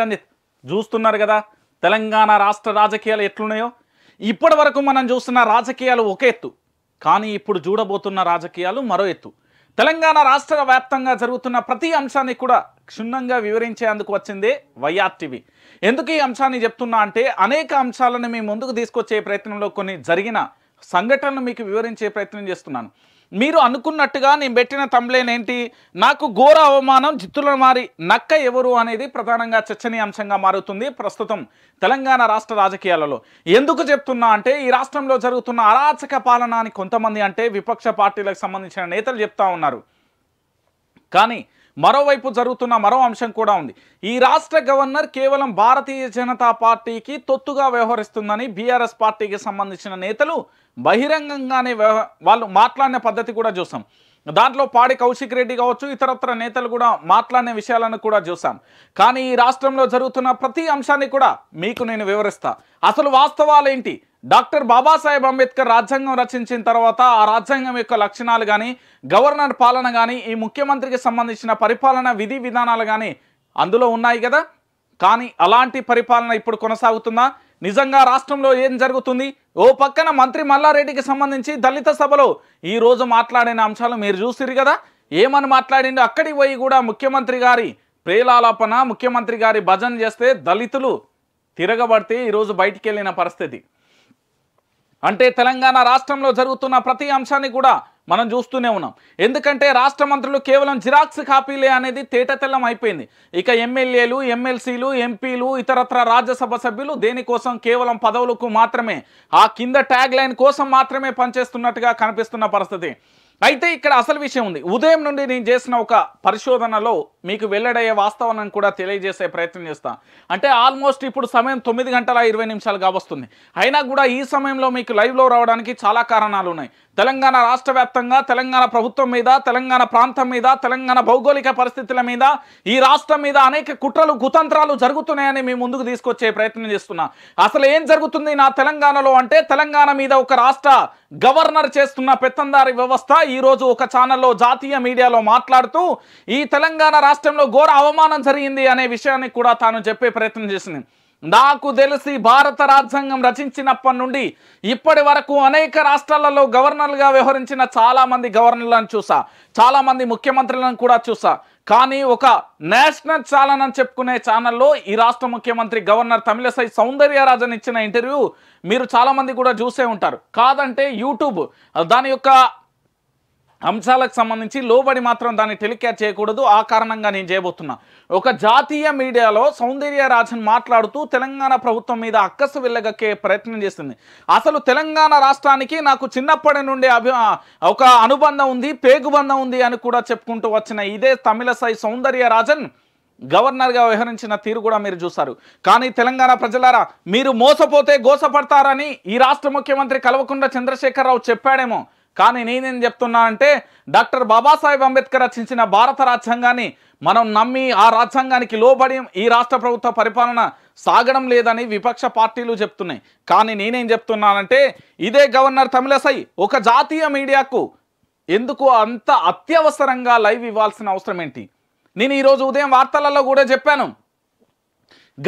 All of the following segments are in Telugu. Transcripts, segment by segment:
రంజిత్ చూస్తున్నారు కదా తెలంగాణ రాష్ట్ర రాజకీయాలు ఎట్లున్నాయో ఇప్పటి వరకు మనం చూస్తున్న రాజకీయాలు ఒక ఎత్తు కానీ ఇప్పుడు చూడబోతున్న రాజకీయాలు మరో ఎత్తు తెలంగాణ రాష్ట్ర వ్యాప్తంగా జరుగుతున్న ప్రతి అంశాన్ని కూడా క్షుణ్ణంగా వివరించేందుకు వచ్చిందే వైఆర్ టీవీ ఎందుకు ఈ అంశాన్ని చెప్తున్నా అంటే అనేక అంశాలను మీ ముందుకు తీసుకొచ్చే ప్రయత్నంలో కొన్ని జరిగిన సంఘటనలు మీకు వివరించే ప్రయత్నం చేస్తున్నాను మీరు అనుకున్నట్టుగా నేను పెట్టిన తంబ్లేన్ ఏంటి నాకు ఘోర అవమానం జిత్తుల మారి నక్క ఎవరు అనేది ప్రధానంగా చర్చనీయాంశంగా మారుతుంది ప్రస్తుతం తెలంగాణ రాష్ట్ర రాజకీయాలలో ఎందుకు చెప్తున్నా అంటే ఈ రాష్ట్రంలో జరుగుతున్న అరాచక పాలన అని కొంతమంది అంటే విపక్ష పార్టీలకు సంబంధించిన నేతలు చెప్తా ఉన్నారు కానీ మరోవైపు జరుగుతున్న మరో అంశం కూడా ఉంది ఈ రాష్ట్ర గవర్నర్ కేవలం భారతీయ జనతా పార్టీకి తొత్తుగా వ్యవహరిస్తుందని బీఆర్ఎస్ పార్టీకి సంబంధించిన నేతలు బహిరంగంగానే వాళ్ళు మాట్లాడిన పద్ధతి కూడా చూసాం దాంట్లో పాడి కౌశిక్ రెడ్డి కావచ్చు ఇతరత్ర నేతలు కూడా మాట్లాడిన విషయాలను కూడా చూసాం కానీ ఈ రాష్ట్రంలో జరుగుతున్న ప్రతి అంశాన్ని కూడా మీకు నేను వివరిస్తా అసలు వాస్తవాలేంటి డాక్టర్ బాబాసాహెబ్ అంబేద్కర్ రాజ్యాంగం రచించిన తర్వాత ఆ రాజ్యాంగం యొక్క లక్షణాలు కానీ గవర్నర్ పాలన కానీ ఈ ముఖ్యమంత్రికి సంబంధించిన పరిపాలన విధి విధానాలు కానీ అందులో ఉన్నాయి కదా కానీ అలాంటి పరిపాలన ఇప్పుడు కొనసాగుతుందా నిజంగా రాష్ట్రంలో ఏం జరుగుతుంది ఓ పక్కన మంత్రి మల్లారెడ్డికి సంబంధించి దళిత సభలో ఈరోజు మాట్లాడిన అంశాలు మీరు చూసిరు కదా ఏమని మాట్లాడిండో అక్కడికి పోయి కూడా ముఖ్యమంత్రి గారి ప్రేలాలాపన ముఖ్యమంత్రి గారి భజన చేస్తే దళితులు తిరగబడితే ఈరోజు బయటికి వెళ్ళిన పరిస్థితి అంటే తెలంగాణ రాష్ట్రంలో జరుగుతున్న ప్రతి అంశాన్ని కూడా మనం చూస్తూనే ఉన్నాం ఎందుకంటే రాష్ట్ర మంత్రులు కేవలం జిరాక్స్ కాపీలే అనేది తేటతెల్లం అయిపోయింది ఇక ఎమ్మెల్యేలు ఎమ్మెల్సీలు ఎంపీలు ఇతరత్ర రాజ్యసభ సభ్యులు దేనికోసం కేవలం పదవులకు మాత్రమే ఆ కింద ట్యాగ్ లైన్ కోసం మాత్రమే పనిచేస్తున్నట్టుగా కనిపిస్తున్న పరిస్థితి అయితే ఇక్కడ అసలు విషయం ఉంది ఉదయం నుండి నేను చేసిన ఒక పరిశోధనలో మీకు వెల్లడయ్యే వాస్తవాన్ని కూడా తెలియజేసే ప్రయత్నం చేస్తాను అంటే ఆల్మోస్ట్ ఇప్పుడు సమయం తొమ్మిది గంటల ఇరవై నిమిషాలు వస్తుంది అయినా కూడా ఈ సమయంలో మీకు లైవ్లో రావడానికి చాలా కారణాలు ఉన్నాయి తెలంగాణ రాష్ట్ర వ్యాప్తంగా తెలంగాణ ప్రభుత్వం మీద తెలంగాణ ప్రాంతం మీద తెలంగాణ భౌగోళిక పరిస్థితుల మీద ఈ రాష్ట్రం మీద అనేక కుట్రలు కుతంత్రాలు జరుగుతున్నాయని మేము ముందుకు తీసుకొచ్చే ప్రయత్నం చేస్తున్నా అసలు ఏం జరుగుతుంది నా తెలంగాణలో అంటే తెలంగాణ మీద ఒక రాష్ట్ర గవర్నర్ చేస్తున్న పెత్తందారి వ్యవస్థ ఈరోజు ఒక ఛానల్లో జాతీయ మీడియాలో మాట్లాడుతూ ఈ తెలంగాణ రాష్ట్రంలో ఘోర అవమానం జరిగింది అనే విషయాన్ని కూడా తాను చెప్పే ప్రయత్నం చేసింది నాకు తెలిసి భారత రాజ్యాంగం రచించినప్పటి నుండి ఇప్పటి వరకు అనేక రాష్ట్రాలలో గవర్నర్లుగా వ్యవహరించిన చాలామంది గవర్నర్లను చూసా చాలామంది ముఖ్యమంత్రులను కూడా చూసా కానీ ఒక నేషనల్ ఛానల్ అని చెప్పుకునే ఛానల్లో ఈ రాష్ట్ర ముఖ్యమంత్రి గవర్నర్ తమిళసై సౌందర్యరాజన్ ఇచ్చిన ఇంటర్వ్యూ మీరు చాలామంది కూడా చూసే ఉంటారు కాదంటే యూట్యూబ్ దాని యొక్క అంశాలకు సంబంధించి లోబడి మాత్రం దాన్ని టెలికాస్ట్ చేయకూడదు ఆ కారణంగా నేను చేయబోతున్నా ఒక జాతీయ మీడియాలో సౌందర్యరాజన్ మాట్లాడుతూ తెలంగాణ ప్రభుత్వం మీద అక్కసు వెళ్ళగక్కే ప్రయత్నం చేసింది అసలు తెలంగాణ రాష్ట్రానికి నాకు చిన్నప్పటి నుండి అభి ఒక అనుబంధం ఉంది పేగుబంధం ఉంది అని కూడా చెప్పుకుంటూ వచ్చిన ఇదే తమిళసాయి సౌందర్యరాజన్ గవర్నర్గా వ్యవహరించిన తీరు కూడా మీరు చూశారు కానీ తెలంగాణ ప్రజలారా మీరు మోసపోతే గోసపడతారని ఈ రాష్ట్ర ముఖ్యమంత్రి కలవకుండా చంద్రశేఖరరావు చెప్పాడేమో కానీ నేనేం చెప్తున్నా అంటే డాక్టర్ బాబాసాహెబ్ అంబేద్కర్ రచించిన భారత రాజ్యాంగాన్ని మనం నమ్మి ఆ రాజ్యాంగానికి లోబడి ఈ రాష్ట్ర ప్రభుత్వ పరిపాలన సాగడం లేదని విపక్ష పార్టీలు చెప్తున్నాయి కానీ నేనేం చెప్తున్నానంటే ఇదే గవర్నర్ తమిళసై ఒక జాతీయ మీడియాకు ఎందుకు అంత అత్యవసరంగా లైవ్ ఇవ్వాల్సిన అవసరం ఏంటి నేను ఈరోజు ఉదయం వార్తలలో కూడా చెప్పాను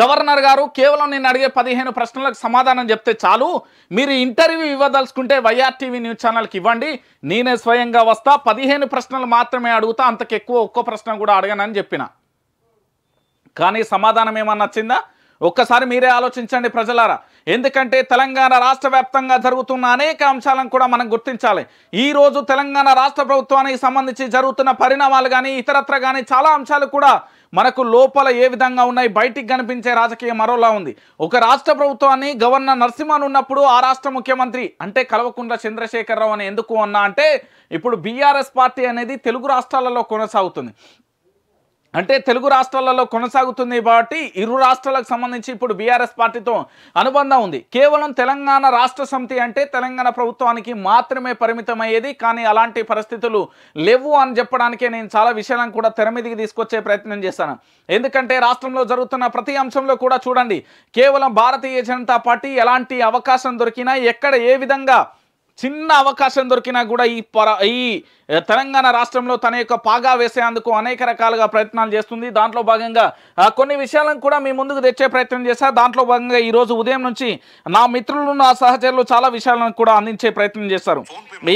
గవర్నర్ గారు కేవలం నేను అడిగే పదిహేను ప్రశ్నలకు సమాధానం చెప్తే చాలు మీరు ఇంటర్వ్యూ ఇవ్వదలుచుకుంటే వైఆర్ టీవీ న్యూస్ ఛానల్కి ఇవ్వండి నేనే స్వయంగా వస్తా పదిహేను ప్రశ్నలు మాత్రమే అడుగుతా అంతకెక్కువ ఒక్కో ప్రశ్న కూడా అడగనని చెప్పిన కానీ సమాధానం ఏమన్నా నచ్చిందా ఒక్కసారి మీరే ఆలోచించండి ప్రజలారా ఎందుకంటే తెలంగాణ రాష్ట్ర వ్యాప్తంగా జరుగుతున్న అనేక అంశాలను కూడా మనం గుర్తించాలి ఈ రోజు తెలంగాణ రాష్ట్ర ప్రభుత్వానికి సంబంధించి జరుగుతున్న పరిణామాలు కానీ ఇతరత్ర కానీ చాలా అంశాలు కూడా మనకు లోపల ఏ విధంగా ఉన్నాయి బయటికి కనిపించే రాజకీయం మరోలా ఉంది ఒక రాష్ట్ర ప్రభుత్వాన్ని గవర్నర్ నరసింహన్ ఉన్నప్పుడు ఆ రాష్ట్ర ముఖ్యమంత్రి అంటే కలవకుండా చంద్రశేఖరరావు అని ఎందుకు అన్నా అంటే ఇప్పుడు బీఆర్ఎస్ పార్టీ అనేది తెలుగు రాష్ట్రాలలో కొనసాగుతుంది అంటే తెలుగు రాష్ట్రాలలో కొనసాగుతుంది కాబట్టి ఇరు రాష్ట్రాలకు సంబంధించి ఇప్పుడు బీఆర్ఎస్ పార్టీతో అనుబంధం ఉంది కేవలం తెలంగాణ రాష్ట్ర సమితి అంటే తెలంగాణ ప్రభుత్వానికి మాత్రమే పరిమితమయ్యేది కానీ అలాంటి పరిస్థితులు లేవు అని చెప్పడానికే నేను చాలా విషయాలను కూడా తెర తీసుకొచ్చే ప్రయత్నం చేశాను ఎందుకంటే రాష్ట్రంలో జరుగుతున్న ప్రతి అంశంలో కూడా చూడండి కేవలం భారతీయ జనతా పార్టీ ఎలాంటి అవకాశం దొరికినా ఎక్కడ ఏ విధంగా చిన్న అవకాశం దొరికినా కూడా ఈ ఈ తెలంగాణ రాష్ట్రంలో తన యొక్క పాగా వేసేందుకు అనేక రకాలుగా ప్రయత్నాలు చేస్తుంది దాంట్లో భాగంగా కొన్ని విషయాలను కూడా మీ ముందుకు తెచ్చే ప్రయత్నం చేశారు దాంట్లో భాగంగా ఈ రోజు ఉదయం నుంచి నా మిత్రులు నా సహచరులు చాలా విషయాలను కూడా అందించే ప్రయత్నం చేస్తారు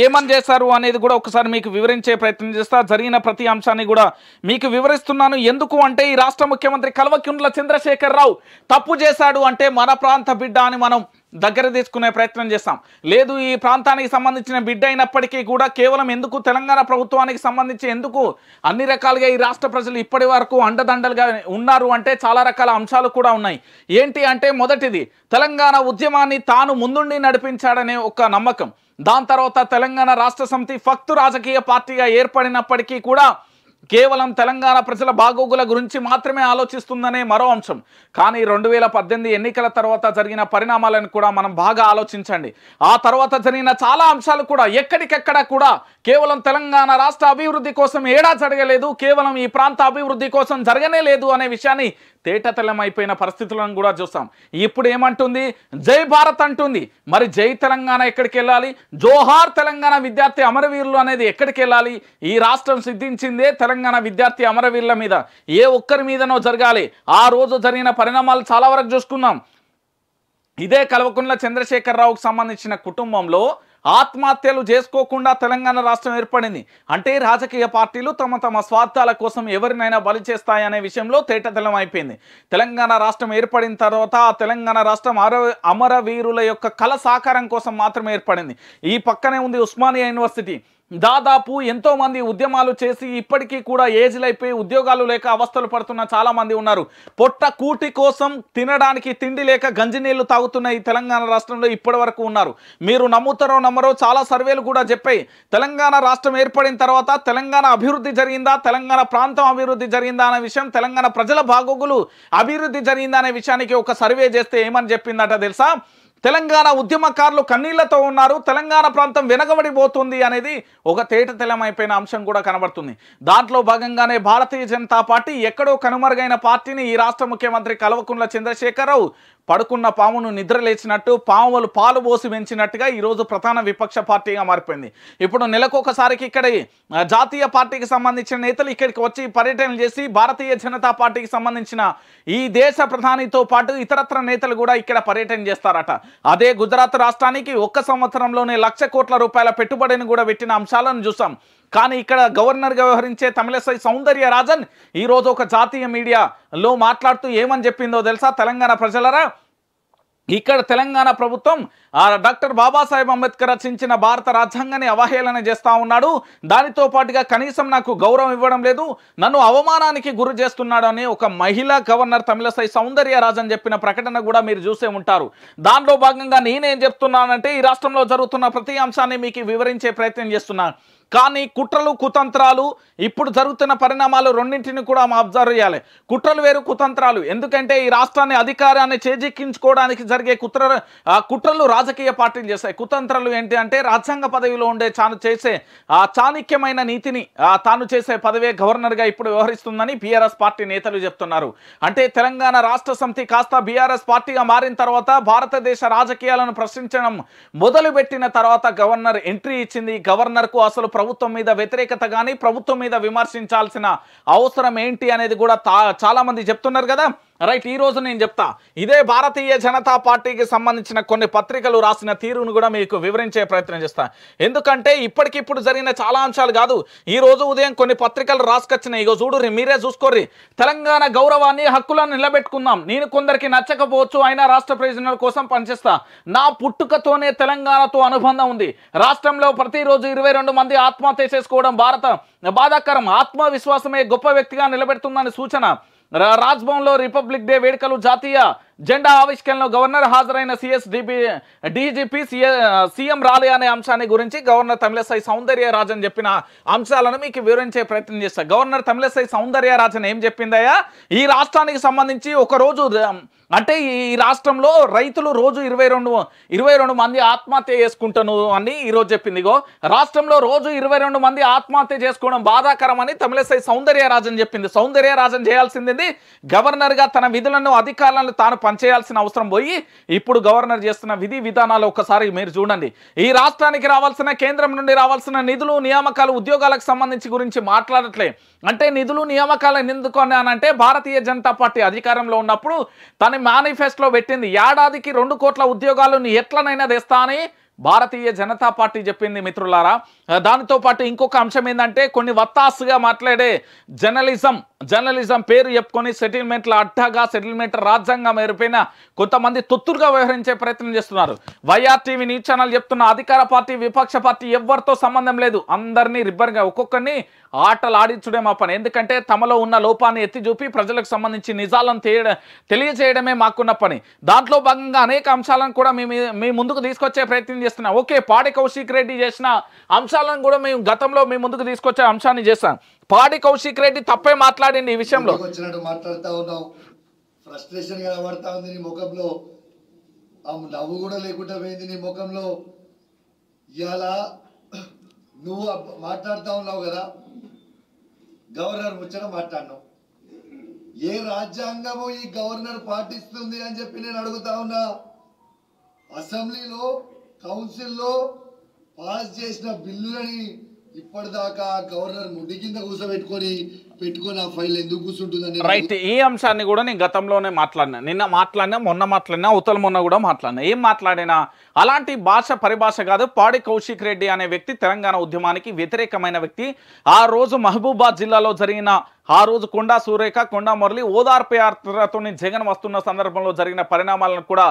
ఏమని చేశారు అనేది కూడా ఒకసారి మీకు వివరించే ప్రయత్నం చేస్తా జరిగిన ప్రతి అంశాన్ని కూడా మీకు వివరిస్తున్నాను ఎందుకు అంటే ఈ రాష్ట్ర ముఖ్యమంత్రి కల్వకుంట్ల చంద్రశేఖర్ రావు తప్పు చేశాడు అంటే మన ప్రాంత బిడ్డ అని మనం దగ్గర తీసుకునే ప్రయత్నం చేస్తాం లేదు ఈ ప్రాంతానికి సంబంధించిన బిడ్డ అయినప్పటికీ కూడా కేవలం ఎందుకు తెలంగాణ తెలంగాణ ప్రభుత్వానికి సంబంధించి ఎందుకు అన్ని రకాలుగా ఈ రాష్ట్ర ప్రజలు ఇప్పటి వరకు అండదండలుగా ఉన్నారు అంటే చాలా రకాల అంశాలు కూడా ఉన్నాయి ఏంటి అంటే మొదటిది తెలంగాణ ఉద్యమాన్ని తాను ముందుండి నడిపించాడనే ఒక నమ్మకం దాని తర్వాత తెలంగాణ రాష్ట్ర సమితి ఫక్తు రాజకీయ పార్టీగా ఏర్పడినప్పటికీ కూడా కేవలం తెలంగాణ ప్రజల బాగోగుల గురించి మాత్రమే ఆలోచిస్తుందనే మరో అంశం కానీ రెండు వేల పద్దెనిమిది ఎన్నికల తర్వాత జరిగిన పరిణామాలను కూడా మనం బాగా ఆలోచించండి ఆ తర్వాత జరిగిన చాలా అంశాలు కూడా ఎక్కడికెక్కడ కూడా కేవలం తెలంగాణ రాష్ట్ర అభివృద్ధి కోసం ఏడా జరగలేదు కేవలం ఈ ప్రాంత అభివృద్ధి కోసం జరగనే లేదు అనే విషయాన్ని అయిపోయిన పరిస్థితులను కూడా చూస్తాం ఇప్పుడు ఏమంటుంది జై భారత్ అంటుంది మరి జై తెలంగాణ ఎక్కడికి వెళ్ళాలి జోహార్ తెలంగాణ విద్యార్థి అమరవీరులు అనేది ఎక్కడికి వెళ్ళాలి ఈ రాష్ట్రం సిద్ధించిందే తెలంగాణ విద్యార్థి అమరవీరుల మీద ఏ ఒక్కరి మీదనో జరగాలి ఆ రోజు జరిగిన పరిణామాలు చాలా వరకు చూసుకున్నాం ఇదే కల్వకుంట్ల చంద్రశేఖరరావుకు సంబంధించిన కుటుంబంలో ఆత్మహత్యలు చేసుకోకుండా తెలంగాణ రాష్ట్రం ఏర్పడింది అంటే రాజకీయ పార్టీలు తమ తమ స్వార్థాల కోసం ఎవరినైనా బలి చేస్తాయనే విషయంలో తేటతెలం అయిపోయింది తెలంగాణ రాష్ట్రం ఏర్పడిన తర్వాత ఆ తెలంగాణ రాష్ట్రం అమరవీరుల యొక్క కళ సాకారం కోసం మాత్రమే ఏర్పడింది ఈ పక్కనే ఉంది ఉస్మానియా యూనివర్సిటీ దాదాపు ఎంతో మంది ఉద్యమాలు చేసి ఇప్పటికీ కూడా ఏజ్లైపోయి ఉద్యోగాలు లేక అవస్థలు పడుతున్న చాలా మంది ఉన్నారు పొట్ట కూటి కోసం తినడానికి తిండి లేక గంజి నీళ్లు తాగుతున్న ఈ తెలంగాణ రాష్ట్రంలో ఇప్పటి వరకు ఉన్నారు మీరు నమ్ముతారో నమ్మరో చాలా సర్వేలు కూడా చెప్పాయి తెలంగాణ రాష్ట్రం ఏర్పడిన తర్వాత తెలంగాణ అభివృద్ధి జరిగిందా తెలంగాణ ప్రాంతం అభివృద్ధి జరిగిందా అనే విషయం తెలంగాణ ప్రజల బాగోగులు అభివృద్ధి జరిగిందా అనే విషయానికి ఒక సర్వే చేస్తే ఏమని చెప్పిందట తెలుసా తెలంగాణ ఉద్యమకారులు కన్నీళ్లతో ఉన్నారు తెలంగాణ ప్రాంతం వెనకబడిపోతుంది అనేది ఒక తేట తెలమైపోయిన అంశం కూడా కనబడుతుంది దాంట్లో భాగంగానే భారతీయ జనతా పార్టీ ఎక్కడో కనుమరుగైన పార్టీని ఈ రాష్ట్ర ముఖ్యమంత్రి కల్వకుంట్ల చంద్రశేఖరరావు పడుకున్న పామును నిద్ర లేచినట్టు పాములు పాలు పోసి పెంచినట్టుగా ఈరోజు ప్రధాన విపక్ష పార్టీగా మారిపోయింది ఇప్పుడు నెలకొకసారికి ఇక్కడ జాతీయ పార్టీకి సంబంధించిన నేతలు ఇక్కడికి వచ్చి పర్యటన చేసి భారతీయ జనతా పార్టీకి సంబంధించిన ఈ దేశ ప్రధానితో పాటు ఇతరత్ర నేతలు కూడా ఇక్కడ పర్యటన చేస్తారట అదే గుజరాత్ రాష్ట్రానికి ఒక్క సంవత్సరంలోనే లక్ష కోట్ల రూపాయల పెట్టుబడిని కూడా పెట్టిన అంశాలను చూసాం కానీ ఇక్కడ గవర్నర్గా వ్యవహరించే తమిళసై సౌందర్య రాజన్ ఈరోజు ఒక జాతీయ మీడియాలో మాట్లాడుతూ ఏమని చెప్పిందో తెలుసా తెలంగాణ ప్రజలరా ఇక్కడ తెలంగాణ ప్రభుత్వం డాక్టర్ బాబాసాహెబ్ అంబేద్కర్ రచించిన భారత రాజ్యాంగాన్ని అవహేళన చేస్తూ ఉన్నాడు దానితో పాటుగా కనీసం నాకు గౌరవం ఇవ్వడం లేదు నన్ను అవమానానికి గురి చేస్తున్నాడు అని ఒక మహిళా గవర్నర్ తమిళసై సౌందర్య రాజన్ చెప్పిన ప్రకటన కూడా మీరు చూసే ఉంటారు దానిలో భాగంగా నేనేం చెప్తున్నానంటే ఈ రాష్ట్రంలో జరుగుతున్న ప్రతి అంశాన్ని మీకు వివరించే ప్రయత్నం చేస్తున్నాను కానీ కుట్రలు కుతంత్రాలు ఇప్పుడు జరుగుతున్న పరిణామాలు రెండింటిని కూడా మా అబ్జర్వ్ చేయాలి కుట్రలు వేరు కుతంత్రాలు ఎందుకంటే ఈ రాష్ట్రాన్ని అధికారాన్ని చేజిక్కించుకోవడానికి జరిగే కుట్ర కుట్రలు రాజకీయ పార్టీలు చేస్తాయి కుతంత్రాలు ఏంటి అంటే రాజ్యాంగ పదవిలో ఉండే చాను చేసే చాణిక్యమైన నీతిని తాను చేసే పదవే గవర్నర్గా ఇప్పుడు వ్యవహరిస్తుందని బీఆర్ఎస్ పార్టీ నేతలు చెప్తున్నారు అంటే తెలంగాణ రాష్ట్ర సమితి కాస్త బీఆర్ఎస్ పార్టీగా మారిన తర్వాత భారతదేశ రాజకీయాలను ప్రశ్నించడం మొదలుపెట్టిన తర్వాత గవర్నర్ ఎంట్రీ ఇచ్చింది గవర్నర్కు అసలు ప్రభుత్వం మీద వ్యతిరేకత కానీ ప్రభుత్వం మీద విమర్శించాల్సిన అవసరం ఏంటి అనేది కూడా చాలా మంది చెప్తున్నారు కదా రైట్ ఈ రోజు నేను చెప్తా ఇదే భారతీయ జనతా పార్టీకి సంబంధించిన కొన్ని పత్రికలు రాసిన తీరును కూడా మీకు వివరించే ప్రయత్నం చేస్తా ఎందుకంటే ఇప్పటికిప్పుడు జరిగిన చాలా అంశాలు కాదు ఈ రోజు ఉదయం కొన్ని పత్రికలు రాసుకొచ్చినాయి ఇగో చూడుర్రి మీరే చూసుకోర్రి తెలంగాణ గౌరవాన్ని హక్కులను నిలబెట్టుకుందాం నేను కొందరికి నచ్చకపోవచ్చు అయినా రాష్ట్ర ప్రయోజనాల కోసం పనిచేస్తా నా పుట్టుకతోనే తెలంగాణతో అనుబంధం ఉంది రాష్ట్రంలో ప్రతిరోజు ఇరవై మంది ఆత్మహత్య చేసుకోవడం భారత బాధాకరం ఆత్మవిశ్వాసమే గొప్ప వ్యక్తిగా నిలబెడుతుందని సూచన రాజ్భవన్లో రిపబ్లిక్ డే వేడుకలు జాతీయ జెండా ఆవిష్కరణలో గవర్నర్ హాజరైన సిఎస్ డిపి డీజీపీ సీఎం రాలే అనే అంశాన్ని గురించి గవర్నర్ తమిళసై సౌందర్యరాజన్ చెప్పిన అంశాలను మీకు వివరించే ప్రయత్నం చేస్తారు గవర్నర్ తమిళసై సౌందర్యరాజన్ ఏం చెప్పిందయ్యా ఈ రాష్ట్రానికి సంబంధించి ఒకరోజు అంటే ఈ రాష్ట్రంలో రైతులు రోజు ఇరవై రెండు ఇరవై రెండు మంది ఆత్మహత్య చేసుకుంటాను అని ఈరోజు చెప్పింది గో రాష్ట్రంలో రోజు ఇరవై రెండు మంది ఆత్మహత్య చేసుకోవడం బాధాకరం అని తమిళసై సౌందర్యరాజన్ చెప్పింది సౌందర్యరాజన్ చేయాల్సింది గవర్నర్గా తన విధులను అధికారులను తాను పనిచేయాల్సిన అవసరం పోయి ఇప్పుడు గవర్నర్ చేస్తున్న విధి విధానాలు ఒక్కసారి మీరు చూడండి ఈ రాష్ట్రానికి రావాల్సిన కేంద్రం నుండి రావాల్సిన నిధులు నియామకాలు ఉద్యోగాలకు సంబంధించి గురించి మాట్లాడట్లే అంటే నిధులు నియామకాలు ఎందుకు అంటే భారతీయ జనతా పార్టీ అధికారంలో ఉన్నప్పుడు తన మేనిఫెస్టోలో పెట్టింది ఏడాదికి రెండు కోట్ల ఉద్యోగాలు ఎట్లనైనా తెస్తా అని భారతీయ జనతా పార్టీ చెప్పింది మిత్రులారా దానితో పాటు ఇంకొక అంశం ఏంటంటే కొన్ని వత్తాసుగా మాట్లాడే జర్నలిజం జర్నలిజం పేరు చెప్పుకొని సెటిల్మెంట్ల అడ్డగా సెటిల్మెంట్ రాజ్యాంగం ఏరిపోయిన కొంతమంది తొత్తులుగా వ్యవహరించే ప్రయత్నం చేస్తున్నారు వైఆర్ టీవీ న్యూస్ ఛానల్ చెప్తున్న అధికార పార్టీ విపక్ష పార్టీ ఎవరితో సంబంధం లేదు అందరినీ రిబ్బర్గా ఒక్కొక్కరిని ఆటలు ఆడించడే మా పని ఎందుకంటే తమలో ఉన్న లోపాన్ని ఎత్తి చూపి ప్రజలకు సంబంధించి నిజాలను తెలియజేయడమే మాకున్న పని దాంట్లో భాగంగా అనేక అంశాలను కూడా మేము మీ ముందుకు తీసుకొచ్చే ప్రయత్నం చేస్తున్నాం ఓకే పాడి కౌశిక్ రెడ్డి చేసిన అంశాలను కూడా మేము గతంలో మీ ముందుకు తీసుకొచ్చే అంశాన్ని చేస్తాం పాడి కౌశిక్ రెడ్డి తప్పే మాట్లాడింది ఈ విషయంలో వచ్చినట్టు ఉన్నావు ఫ్రస్ట్రేషన్ ఉంది నీ ముఖంలో నవ్వు కూడా లేకుండా పోయింది నీ ముఖంలో ఇలా నువ్వు మాట్లాడుతూ ఉన్నావు కదా గవర్నర్ ముచ్చట మాట్లాడినావు ఏ రాజ్యాంగము ఈ గవర్నర్ పాటిస్తుంది అని చెప్పి నేను అడుగుతా ఉన్నా అసెంబ్లీలో కౌన్సిల్లో పాస్ చేసిన బిల్లులని ఇప్పటిదాకా గవర్నర్ ముడి కింద కూర్చోబెట్టుకొని పెట్టుకొని ఆ ఫైల్ ఎందుకు కూర్చుంటుందని రైట్ ఈ అంశాన్ని కూడా నేను గతంలోనే మాట్లాడినా నిన్న మాట్లాడినా మొన్న మాట్లాడినా ఉత్తల మొన్న కూడా మాట్లాడినా ఏం మాట్లాడినా అలాంటి భాష పరిభాష కాదు పాడి కౌశిక్ రెడ్డి అనే వ్యక్తి తెలంగాణ ఉద్యమానికి వ్యతిరేకమైన వ్యక్తి ఆ రోజు మహబూబాద్ జిల్లాలో జరిగిన ఆ రోజు కొండా సూరేఖ కొండా మురళి ఓదార్పు యాత్రతో జగన్ వస్తున్న సందర్భంలో జరిగిన పరిణామాలను కూడా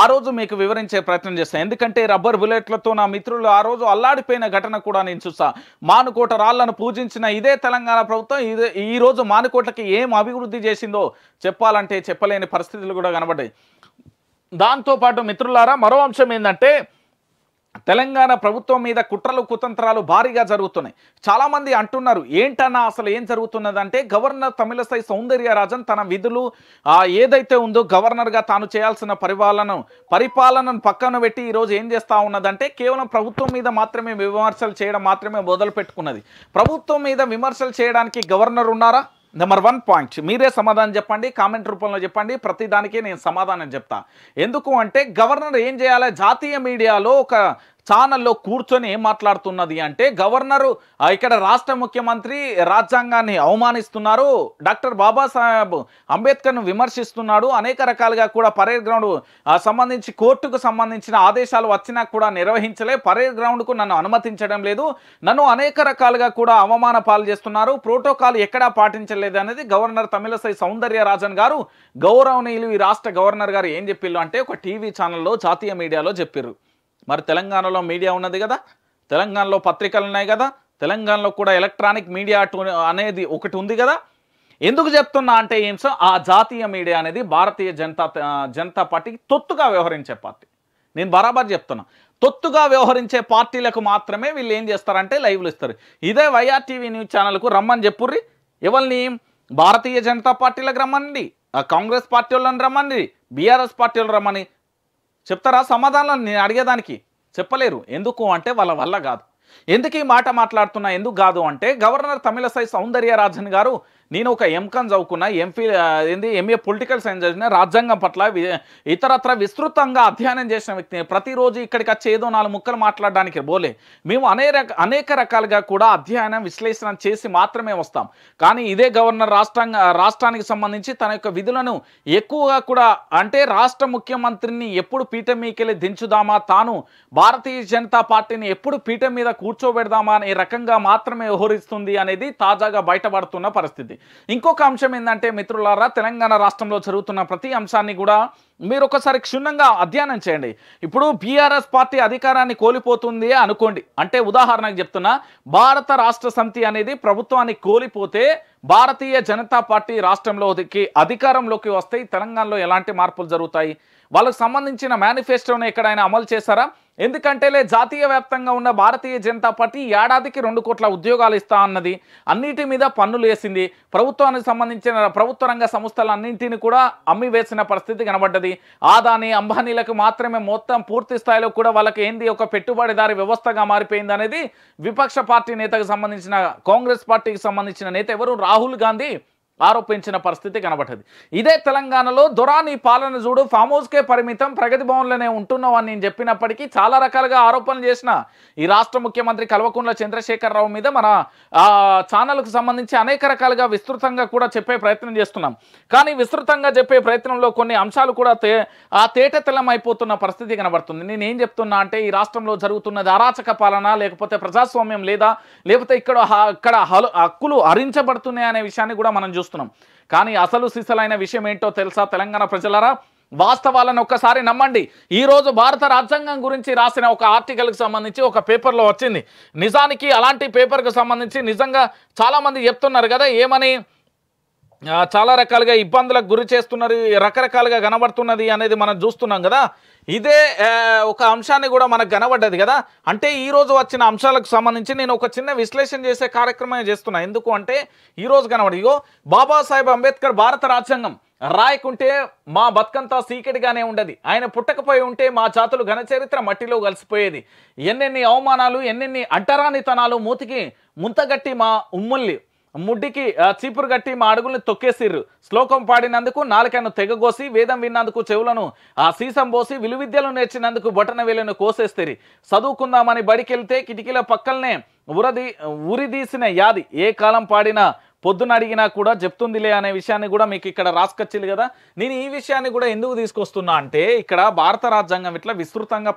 ఆ రోజు మీకు వివరించే ప్రయత్నం చేస్తాను ఎందుకంటే రబ్బర్ బుల్లెట్లతో నా మిత్రులు ఆ రోజు అల్లాడిపోయిన ఘటన కూడా నేను చూసా మానుకోట రాళ్లను పూజించిన ఇదే తెలంగాణ ప్రభుత్వం ఇదే ఈ రోజు మానుకోటకి ఏం అభివృద్ధి చేసిందో చెప్పాలంటే చెప్పలేని పరిస్థితులు కూడా కనబడ్డాయి దాంతోపాటు మిత్రులారా మరో అంశం ఏంటంటే తెలంగాణ ప్రభుత్వం మీద కుట్రలు కుతంత్రాలు భారీగా జరుగుతున్నాయి చాలామంది అంటున్నారు ఏంటన్నా అసలు ఏం జరుగుతున్నదంటే గవర్నర్ తమిళసై సౌందర్యరాజన్ తన విధులు ఏదైతే ఉందో గవర్నర్గా తాను చేయాల్సిన పరిపాలన పరిపాలనను పక్కన పెట్టి ఈరోజు ఏం చేస్తూ ఉన్నదంటే కేవలం ప్రభుత్వం మీద మాత్రమే విమర్శలు చేయడం మాత్రమే మొదలు పెట్టుకున్నది ప్రభుత్వం మీద విమర్శలు చేయడానికి గవర్నర్ ఉన్నారా నెంబర్ వన్ పాయింట్ మీరే సమాధానం చెప్పండి కామెంట్ రూపంలో చెప్పండి ప్రతిదానికి నేను సమాధానం చెప్తా ఎందుకు అంటే గవర్నర్ ఏం చేయాలి జాతీయ మీడియాలో ఒక ఛానల్లో కూర్చొని మాట్లాడుతున్నది అంటే గవర్నరు ఇక్కడ రాష్ట్ర ముఖ్యమంత్రి రాజ్యాంగాన్ని అవమానిస్తున్నారు డాక్టర్ బాబాసాహెబ్ అంబేద్కర్ను విమర్శిస్తున్నాడు అనేక రకాలుగా కూడా పరేడ్ గ్రౌండ్ సంబంధించి కోర్టుకు సంబంధించిన ఆదేశాలు వచ్చినా కూడా నిర్వహించలే పరేడ్ గ్రౌండ్కు నన్ను అనుమతించడం లేదు నన్ను అనేక రకాలుగా కూడా అవమాన పాలు చేస్తున్నారు ప్రోటోకాల్ ఎక్కడా పాటించలేదు అనేది గవర్నర్ తమిళసై రాజన్ గారు గౌరవనీయులు ఈ రాష్ట్ర గవర్నర్ గారు ఏం చెప్పిళ్ళు అంటే ఒక టీవీ ఛానల్లో జాతీయ మీడియాలో చెప్పారు మరి తెలంగాణలో మీడియా ఉన్నది కదా తెలంగాణలో పత్రికలు ఉన్నాయి కదా తెలంగాణలో కూడా ఎలక్ట్రానిక్ మీడియా అనేది ఒకటి ఉంది కదా ఎందుకు చెప్తున్నా అంటే ఏం సో ఆ జాతీయ మీడియా అనేది భారతీయ జనతా జనతా పార్టీకి తొత్తుగా వ్యవహరించే పార్టీ నేను బరాబర్ చెప్తున్నా తొత్తుగా వ్యవహరించే పార్టీలకు మాత్రమే వీళ్ళు ఏం చేస్తారంటే లైవ్లు ఇస్తారు ఇదే వైఆర్ టీవీ న్యూస్ ఛానల్కు రమ్మని చెప్పుర్రి ఎవరిని భారతీయ జనతా పార్టీలకు రమ్మండి కాంగ్రెస్ పార్టీ వాళ్ళని రమ్మని బీఆర్ఎస్ పార్టీ వాళ్ళు రమ్మని చెప్తారా సమాధానాలు నేను అడిగేదానికి చెప్పలేరు ఎందుకు అంటే వాళ్ళ వల్ల కాదు ఎందుకు ఈ మాట మాట్లాడుతున్నా ఎందుకు కాదు అంటే గవర్నర్ తమిళసై సౌందర్యరాజన్ గారు నేను ఒక ఎంకాన్ చదువుకున్నా ఎంపీ ఏంది ఎంఏ పొలిటికల్ సైన్స్ చేసిన రాజ్యాంగం పట్ల ఇతరత్ర విస్తృతంగా అధ్యయనం చేసిన వ్యక్తిని ప్రతిరోజు ఇక్కడికి వచ్చి ఏదో నాలుగు ముక్కలు మాట్లాడడానికి బోలే మేము అనేక అనేక రకాలుగా కూడా అధ్యయనం విశ్లేషణ చేసి మాత్రమే వస్తాం కానీ ఇదే గవర్నర్ రాష్ట్రాంగ రాష్ట్రానికి సంబంధించి తన యొక్క విధులను ఎక్కువగా కూడా అంటే రాష్ట్ర ముఖ్యమంత్రిని ఎప్పుడు పీఠం మీకెళ్ళి దించుదామా తాను భారతీయ జనతా పార్టీని ఎప్పుడు పీఠం మీద కూర్చోబెడదామా అనే రకంగా మాత్రమే వ్యవహరిస్తుంది అనేది తాజాగా బయటపడుతున్న పరిస్థితి ఇంకొక అంశం ఏంటంటే మిత్రులారా తెలంగాణ రాష్ట్రంలో జరుగుతున్న ప్రతి అంశాన్ని కూడా మీరు ఒకసారి క్షుణ్ణంగా అధ్యయనం చేయండి ఇప్పుడు బీఆర్ఎస్ పార్టీ అధికారాన్ని కోల్పోతుంది అనుకోండి అంటే ఉదాహరణకు చెప్తున్నా భారత రాష్ట్ర సమితి అనేది ప్రభుత్వాన్ని కోల్పోతే భారతీయ జనతా పార్టీ రాష్ట్రంలోకి అధికారంలోకి వస్తే తెలంగాణలో ఎలాంటి మార్పులు జరుగుతాయి వాళ్ళకు సంబంధించిన మేనిఫెస్టోను ఎక్కడైనా అమలు చేశారా ఎందుకంటేలే జాతీయ వ్యాప్తంగా ఉన్న భారతీయ జనతా పార్టీ ఏడాదికి రెండు కోట్ల ఉద్యోగాలు ఇస్తా అన్నది అన్నిటి మీద పన్నులు వేసింది ప్రభుత్వానికి సంబంధించిన ప్రభుత్వ రంగ సంస్థలన్నింటిని కూడా అమ్మివేసిన పరిస్థితి కనబడ్డది ఆదాని అంబానీలకు మాత్రమే మొత్తం పూర్తి స్థాయిలో కూడా వాళ్ళకి ఏంది ఒక పెట్టుబడిదారి వ్యవస్థగా మారిపోయింది అనేది విపక్ష పార్టీ నేతకు సంబంధించిన కాంగ్రెస్ పార్టీకి సంబంధించిన నేత ఎవరు రాహుల్ గాంధీ ఆరోపించిన పరిస్థితి కనబడ్డది ఇదే తెలంగాణలో దొరాని పాలన చూడు ఫామ్ హౌస్కే పరిమితం ప్రగతి భవన్లోనే ఉంటున్నాం అని నేను చెప్పినప్పటికీ చాలా రకాలుగా ఆరోపణలు చేసిన ఈ రాష్ట్ర ముఖ్యమంత్రి కల్వకుంట్ల చంద్రశేఖరరావు మీద మన ఛానల్కు సంబంధించి అనేక రకాలుగా విస్తృతంగా కూడా చెప్పే ప్రయత్నం చేస్తున్నాం కానీ విస్తృతంగా చెప్పే ప్రయత్నంలో కొన్ని అంశాలు కూడా తే ఆ తేటతెల్లం అయిపోతున్న పరిస్థితి కనబడుతుంది నేను ఏం చెప్తున్నా అంటే ఈ రాష్ట్రంలో జరుగుతున్నది అరాచక పాలన లేకపోతే ప్రజాస్వామ్యం లేదా లేకపోతే ఇక్కడ అక్కడ హక్కులు హరించబడుతున్నాయి అనే విషయాన్ని కూడా మనం చూస్తున్నాం చూస్తున్నాం కానీ అసలు సిసలైన విషయం ఏంటో తెలుసా తెలంగాణ ప్రజలరా వాస్తవాలను ఒక్కసారి నమ్మండి ఈరోజు భారత రాజ్యాంగం గురించి రాసిన ఒక ఆర్టికల్కి సంబంధించి ఒక పేపర్లో వచ్చింది నిజానికి అలాంటి పేపర్కి సంబంధించి నిజంగా చాలామంది చెప్తున్నారు కదా ఏమని చాలా రకాలుగా ఇబ్బందులకు గురి చేస్తున్నది రకరకాలుగా కనబడుతున్నది అనేది మనం చూస్తున్నాం కదా ఇదే ఒక అంశాన్ని కూడా మనకు కనబడ్డది కదా అంటే ఈరోజు వచ్చిన అంశాలకు సంబంధించి నేను ఒక చిన్న విశ్లేషణ చేసే కార్యక్రమం చేస్తున్నా ఎందుకు అంటే ఈరోజు కనబడి ఇగో బాబాసాహెబ్ అంబేద్కర్ భారత రాజ్యాంగం రాయకుంటే మా బతుకంతా సీకెట్గానే ఉండదు ఆయన పుట్టకపోయి ఉంటే మా జాతులు ఘనచరిత్ర మట్టిలో కలిసిపోయేది ఎన్నెన్ని అవమానాలు ఎన్నెన్ని అంటరానితనాలు మూతికి ముంతగట్టి మా ఉమ్మల్లి ముడ్డికి చీపురు గట్టి మా అడుగుల్ని తొక్కేసిర్రు శ్లోకం పాడినందుకు నాలుకను తెగగోసి వేదం విన్నందుకు చెవులను ఆ సీసం పోసి విలువిద్యలు నేర్చినందుకు బొటన వేలను కోసేస్తేరి చదువుకుందామని బడికెళ్తే కిటికీల పక్కలనే ఉరది ఉరిదీసిన యాది ఏ కాలం పాడినా పొద్దున అడిగినా కూడా చెప్తుందిలే అనే విషయాన్ని కూడా మీకు ఇక్కడ రాసుకొచ్చింది కదా నేను ఈ విషయాన్ని కూడా ఎందుకు తీసుకొస్తున్నా అంటే ఇక్కడ భారత రాజ్యాంగం ఇట్లా విస్తృతంగా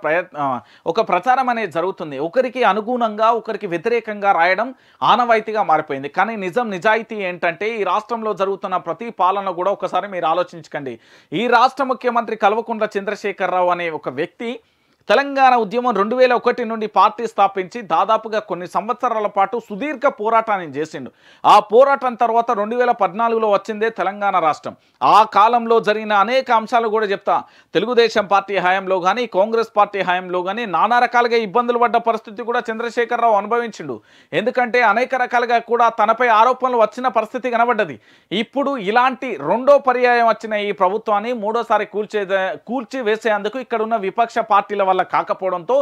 ఒక ప్రచారం అనేది జరుగుతుంది ఒకరికి అనుగుణంగా ఒకరికి వ్యతిరేకంగా రాయడం ఆనవాయితీగా మారిపోయింది కానీ నిజం నిజాయితీ ఏంటంటే ఈ రాష్ట్రంలో జరుగుతున్న ప్రతి పాలన కూడా ఒకసారి మీరు ఆలోచించకండి ఈ రాష్ట్ర ముఖ్యమంత్రి కల్వకుంట్ల చంద్రశేఖరరావు అనే ఒక వ్యక్తి తెలంగాణ ఉద్యమం రెండు వేల ఒకటి నుండి పార్టీ స్థాపించి దాదాపుగా కొన్ని సంవత్సరాల పాటు సుదీర్ఘ పోరాటాన్ని చేసిండు ఆ పోరాటం తర్వాత రెండు వేల పద్నాలుగులో వచ్చిందే తెలంగాణ రాష్ట్రం ఆ కాలంలో జరిగిన అనేక అంశాలు కూడా చెప్తా తెలుగుదేశం పార్టీ హయాంలో కానీ కాంగ్రెస్ పార్టీ హయాంలో కానీ నానా రకాలుగా ఇబ్బందులు పడ్డ పరిస్థితి కూడా చంద్రశేఖరరావు అనుభవించిండు ఎందుకంటే అనేక రకాలుగా కూడా తనపై ఆరోపణలు వచ్చిన పరిస్థితి కనబడ్డది ఇప్పుడు ఇలాంటి రెండో పర్యాయం వచ్చిన ఈ ప్రభుత్వాన్ని మూడోసారి కూల్చే కూల్చి వేసేందుకు ఇక్కడున్న విపక్ష పార్టీల వల్ల కాకపోవడంతో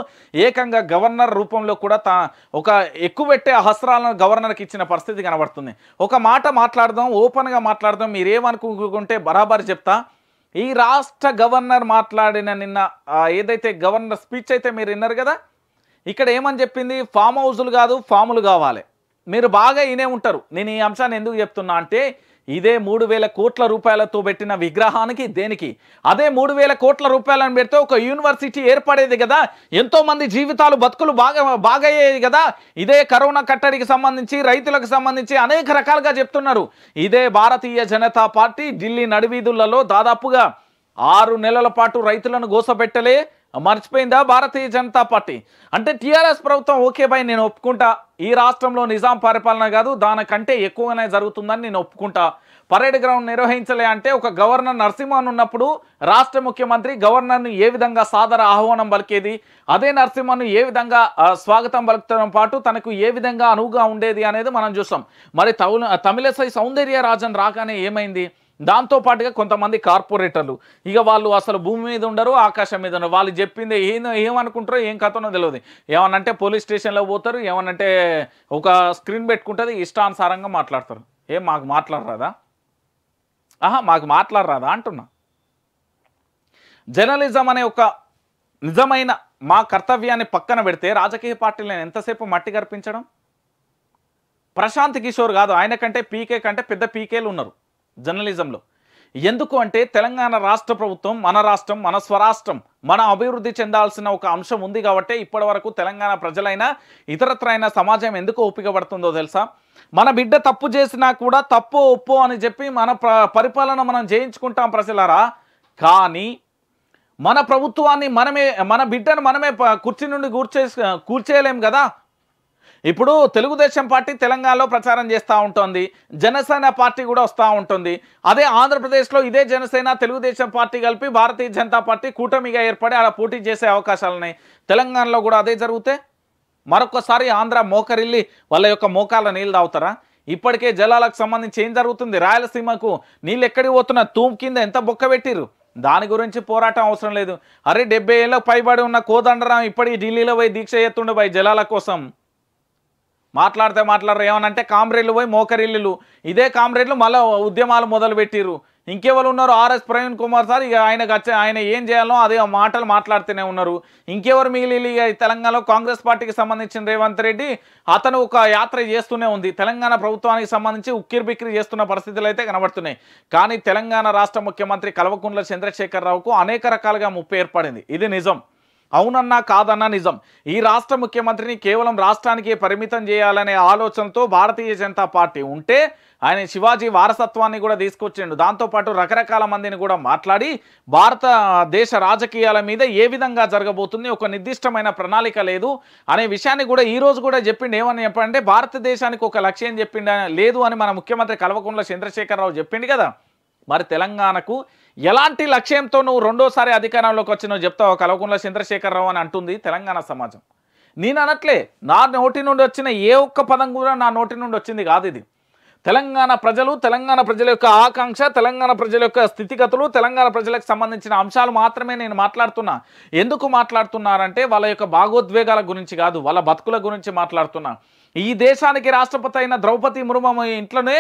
ఏకంగా గవర్నర్ రూపంలో కూడా తా ఒక ఎక్కువ పెట్టే అహస్రాలను గవర్నర్కి ఇచ్చిన పరిస్థితి కనబడుతుంది ఒక మాట మాట్లాడదాం ఓపెన్గా మాట్లాడదాం మీరేమనుకుంటే బరాబర్ చెప్తా ఈ రాష్ట్ర గవర్నర్ మాట్లాడిన నిన్న ఏదైతే గవర్నర్ స్పీచ్ అయితే మీరు విన్నారు కదా ఇక్కడ ఏమని చెప్పింది ఫామ్ హౌజులు కాదు ఫాములు కావాలి మీరు బాగా ఇనే ఉంటారు నేను ఈ అంశాన్ని ఎందుకు చెప్తున్నా అంటే ఇదే మూడు వేల కోట్ల రూపాయలతో పెట్టిన విగ్రహానికి దేనికి అదే మూడు వేల కోట్ల రూపాయలను పెడితే ఒక యూనివర్సిటీ ఏర్పడేది కదా ఎంతోమంది జీవితాలు బతుకులు బాగా బాగయ్యేది కదా ఇదే కరోనా కట్టడికి సంబంధించి రైతులకు సంబంధించి అనేక రకాలుగా చెప్తున్నారు ఇదే భారతీయ జనతా పార్టీ ఢిల్లీ నడివీధులలో దాదాపుగా ఆరు నెలల పాటు రైతులను గోసపెట్టలే మర్చిపోయిందా భారతీయ జనతా పార్టీ అంటే టీఆర్ఎస్ ప్రభుత్వం ఓకే బై నేను ఒప్పుకుంటా ఈ రాష్ట్రంలో నిజాం పరిపాలన కాదు దానికంటే ఎక్కువగానే జరుగుతుందని నేను ఒప్పుకుంటా పరేడ్ గ్రౌండ్ నిర్వహించలే అంటే ఒక గవర్నర్ నరసింహన్ ఉన్నప్పుడు రాష్ట్ర ముఖ్యమంత్రి గవర్నర్ను ఏ విధంగా సాదర ఆహ్వానం పలికేది అదే నరసింహను ఏ విధంగా స్వాగతం పలుకుతడం పాటు తనకు ఏ విధంగా అనువుగా ఉండేది అనేది మనం చూసాం మరి తమిళసై రాజన్ రాగానే ఏమైంది దాంతోపాటుగా కొంతమంది కార్పొరేటర్లు ఇక వాళ్ళు అసలు భూమి మీద ఉండరు ఆకాశం మీద ఉండరు వాళ్ళు చెప్పింది ఏం ఏమనుకుంటారో ఏం కథనో తెలియదు ఏమనంటే పోలీస్ స్టేషన్లో పోతారు ఏమనంటే ఒక స్క్రీన్ పెట్టుకుంటుంది ఇష్టానుసారంగా మాట్లాడతారు ఏం మాకు మాట్లాడరాదా ఆహా మాకు మాట్లాడరాదా అంటున్నా జర్నలిజం అనే ఒక నిజమైన మా కర్తవ్యాన్ని పక్కన పెడితే రాజకీయ నేను ఎంతసేపు మట్టి కర్పించడం ప్రశాంత్ కిషోర్ కాదు ఆయన కంటే పీకే కంటే పెద్ద పీకేలు ఉన్నారు జర్నలిజంలో ఎందుకు అంటే తెలంగాణ రాష్ట్ర ప్రభుత్వం మన రాష్ట్రం మన స్వరాష్ట్రం మన అభివృద్ధి చెందాల్సిన ఒక అంశం ఉంది కాబట్టి ఇప్పటి వరకు తెలంగాణ ప్రజలైనా ఇతరత్రైన సమాజం ఎందుకు ఉపయోగపడుతుందో తెలుసా మన బిడ్డ తప్పు చేసినా కూడా తప్పు ఒప్పు అని చెప్పి మన పరిపాలన మనం చేయించుకుంటాం ప్రజలారా కానీ మన ప్రభుత్వాన్ని మనమే మన బిడ్డను మనమే కుర్చీ నుండి కూర్చే కూర్చేయలేం కదా ఇప్పుడు తెలుగుదేశం పార్టీ తెలంగాణలో ప్రచారం చేస్తూ ఉంటుంది జనసేన పార్టీ కూడా వస్తూ ఉంటుంది అదే ఆంధ్రప్రదేశ్లో ఇదే జనసేన తెలుగుదేశం పార్టీ కలిపి భారతీయ జనతా పార్టీ కూటమిగా ఏర్పడి అలా పోటీ చేసే అవకాశాలు ఉన్నాయి తెలంగాణలో కూడా అదే జరిగితే మరొకసారి ఆంధ్ర మోకరిల్లి వాళ్ళ యొక్క మోకాల నీళ్ళు తాగుతారా ఇప్పటికే జలాలకు సంబంధించి ఏం జరుగుతుంది రాయలసీమకు నీళ్ళు ఎక్కడికి పోతున్నా తూమ్ కింద ఎంత బొక్క పెట్టిరు దాని గురించి పోరాటం అవసరం లేదు అరే డెబ్బై ఏళ్ళ పైబడి ఉన్న కోదండరాం ఇప్పటికీ ఢిల్లీలో పోయి దీక్ష ఎత్తుండే జలాల కోసం మాట్లాడితే మాట్లాడరు ఏమనంటే కామ్రేడ్లు పోయి మోకరిల్లు ఇదే కామ్రేడ్లు మళ్ళీ ఉద్యమాలు మొదలుపెట్టిరు ఇంకెవరు ఉన్నారు ఆర్ఎస్ ప్రవీణ్ కుమార్ సార్ ఇక ఆయన వచ్చే ఆయన ఏం చేయాలో అదే మాటలు మాట్లాడుతూనే ఉన్నారు ఇంకెవరు మిగిలి తెలంగాణలో కాంగ్రెస్ పార్టీకి సంబంధించిన రేవంత్ రెడ్డి అతను ఒక యాత్ర చేస్తూనే ఉంది తెలంగాణ ప్రభుత్వానికి సంబంధించి ఉక్కిరి బిక్కిరి చేస్తున్న పరిస్థితులు అయితే కనబడుతున్నాయి కానీ తెలంగాణ రాష్ట్ర ముఖ్యమంత్రి చంద్రశేఖర్ చంద్రశేఖరరావుకు అనేక రకాలుగా ముప్పు ఏర్పడింది ఇది నిజం అవునన్నా కాదన్నా నిజం ఈ రాష్ట్ర ముఖ్యమంత్రిని కేవలం రాష్ట్రానికే పరిమితం చేయాలనే ఆలోచనతో భారతీయ జనతా పార్టీ ఉంటే ఆయన శివాజీ వారసత్వాన్ని కూడా తీసుకొచ్చిండు దాంతోపాటు రకరకాల మందిని కూడా మాట్లాడి భారతదేశ రాజకీయాల మీద ఏ విధంగా జరగబోతుంది ఒక నిర్దిష్టమైన ప్రణాళిక లేదు అనే విషయాన్ని కూడా ఈరోజు కూడా చెప్పిండు ఏమని చెప్పంటే భారతదేశానికి ఒక లక్ష్యం చెప్పిండ లేదు అని మన ముఖ్యమంత్రి కల్వకుంట్ల చంద్రశేఖరరావు చెప్పిండు కదా మరి తెలంగాణకు ఎలాంటి లక్ష్యంతో నువ్వు రెండోసారి అధికారంలోకి వచ్చినావు చెప్తావు కలవకుండా చంద్రశేఖరరావు అని అంటుంది తెలంగాణ సమాజం నేను అనట్లే నా నోటి నుండి వచ్చిన ఏ ఒక్క పదం కూడా నా నోటి నుండి వచ్చింది కాదు ఇది తెలంగాణ ప్రజలు తెలంగాణ ప్రజల యొక్క ఆకాంక్ష తెలంగాణ ప్రజల యొక్క స్థితిగతులు తెలంగాణ ప్రజలకు సంబంధించిన అంశాలు మాత్రమే నేను మాట్లాడుతున్నా ఎందుకు మాట్లాడుతున్నారంటే వాళ్ళ యొక్క భాగోద్వేగాల గురించి కాదు వాళ్ళ బతుకుల గురించి మాట్లాడుతున్నా ఈ దేశానికి రాష్ట్రపతి అయిన ద్రౌపది ముర్ము ఇంట్లోనే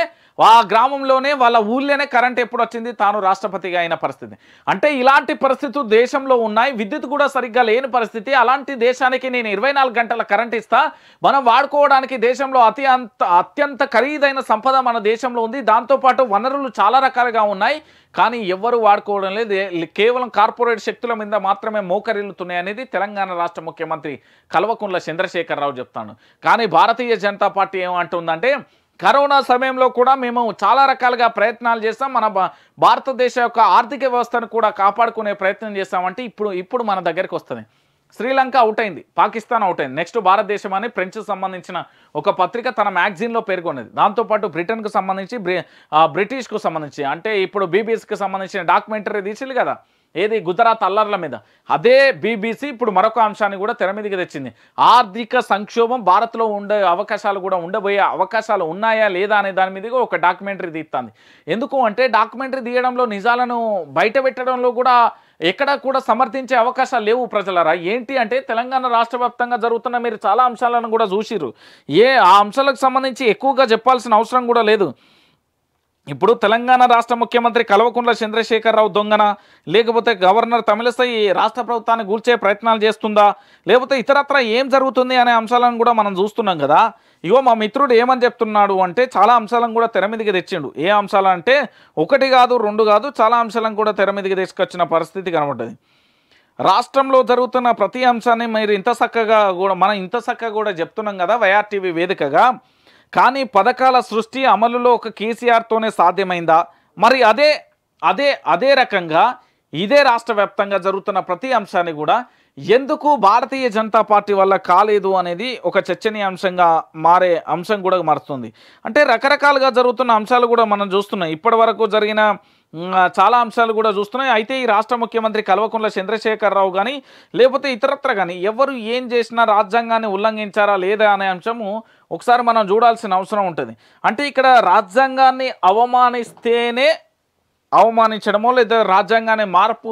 ఆ గ్రామంలోనే వాళ్ళ ఊళ్ళోనే కరెంట్ ఎప్పుడు వచ్చింది తాను రాష్ట్రపతిగా అయిన పరిస్థితి అంటే ఇలాంటి పరిస్థితులు దేశంలో ఉన్నాయి విద్యుత్ కూడా సరిగ్గా లేని పరిస్థితి అలాంటి దేశానికి నేను ఇరవై గంటల కరెంట్ ఇస్తా మనం వాడుకోవడానికి దేశంలో అతి అంత అత్యంత ఖరీదైన సంపద మన దేశంలో ఉంది దాంతోపాటు వనరులు చాలా రకాలుగా ఉన్నాయి కానీ ఎవరు వాడుకోవడం లేదు కేవలం కార్పొరేట్ శక్తుల మీద మాత్రమే మోకరిల్లుతున్నాయి అనేది తెలంగాణ రాష్ట్ర ముఖ్యమంత్రి కల్వకుండ్ల చంద్రశేఖరరావు చెప్తాను కానీ భారతీయ జనతా పార్టీ ఏమంటుందంటే కరోనా సమయంలో కూడా మేము చాలా రకాలుగా ప్రయత్నాలు చేస్తాం మన భారతదేశ యొక్క ఆర్థిక వ్యవస్థను కూడా కాపాడుకునే ప్రయత్నం చేస్తామంటే ఇప్పుడు ఇప్పుడు మన దగ్గరికి వస్తుంది శ్రీలంక అవుట్ అయింది పాకిస్తాన్ అవుట్ అయింది నెక్స్ట్ భారతదేశం అని ఫ్రెంచ్ సంబంధించిన ఒక పత్రిక తన మ్యాగ్జిన్లో పేర్కొన్నది దాంతోపాటు బ్రిటన్కు సంబంధించి బ్రిటిష్కు సంబంధించి అంటే ఇప్పుడు బీబీసీకి సంబంధించిన డాక్యుమెంటరీ తీసింది కదా ఏది గుజరాత్ అల్లర్ల మీద అదే బీబీసీ ఇప్పుడు మరొక అంశాన్ని కూడా తెర మీదకి తెచ్చింది ఆర్థిక సంక్షోభం భారత్లో ఉండే అవకాశాలు కూడా ఉండబోయే అవకాశాలు ఉన్నాయా లేదా అనే దాని మీద ఒక డాక్యుమెంటరీ తీస్తుంది ఎందుకు అంటే డాక్యుమెంటరీ తీయడంలో నిజాలను బయట పెట్టడంలో కూడా ఎక్కడా కూడా సమర్థించే అవకాశాలు లేవు ప్రజలరా ఏంటి అంటే తెలంగాణ రాష్ట్ర వ్యాప్తంగా జరుగుతున్న మీరు చాలా అంశాలను కూడా చూసిరు ఏ ఆ అంశాలకు సంబంధించి ఎక్కువగా చెప్పాల్సిన అవసరం కూడా లేదు ఇప్పుడు తెలంగాణ రాష్ట్ర ముఖ్యమంత్రి కల్వకుంట్ల చంద్రశేఖరరావు దొంగన లేకపోతే గవర్నర్ తమిళసై రాష్ట్ర ప్రభుత్వాన్ని కూల్చే ప్రయత్నాలు చేస్తుందా లేకపోతే ఇతరత్ర ఏం జరుగుతుంది అనే అంశాలను కూడా మనం చూస్తున్నాం కదా ఇగో మా మిత్రుడు ఏమని చెప్తున్నాడు అంటే చాలా అంశాలను కూడా తెర మీదకి తెచ్చిండు ఏ అంశాలు అంటే ఒకటి కాదు రెండు కాదు చాలా అంశాలను కూడా తెర మీదకి తీసుకొచ్చిన పరిస్థితి కనబడ్డది రాష్ట్రంలో జరుగుతున్న ప్రతి అంశాన్ని మీరు ఇంత చక్కగా కూడా మనం ఇంత చక్కగా కూడా చెప్తున్నాం కదా వైఆర్టీవీ వేదికగా కానీ పథకాల సృష్టి అమలులో ఒక కేసీఆర్తోనే సాధ్యమైందా మరి అదే అదే అదే రకంగా ఇదే రాష్ట్ర వ్యాప్తంగా జరుగుతున్న ప్రతి అంశాన్ని కూడా ఎందుకు భారతీయ జనతా పార్టీ వల్ల కాలేదు అనేది ఒక చర్చనీయాంశంగా మారే అంశం కూడా మారుతుంది అంటే రకరకాలుగా జరుగుతున్న అంశాలు కూడా మనం చూస్తున్నాం ఇప్పటి జరిగిన చాలా అంశాలు కూడా చూస్తున్నాయి అయితే ఈ రాష్ట్ర ముఖ్యమంత్రి కల్వకుంట్ల చంద్రశేఖరరావు కానీ లేకపోతే ఇతరత్ర కానీ ఎవరు ఏం చేసినా రాజ్యాంగాన్ని ఉల్లంఘించారా లేదా అనే అంశము ఒకసారి మనం చూడాల్సిన అవసరం ఉంటుంది అంటే ఇక్కడ రాజ్యాంగాన్ని అవమానిస్తేనే అవమానించడమో లేదా రాజ్యాంగాన్ని మార్పు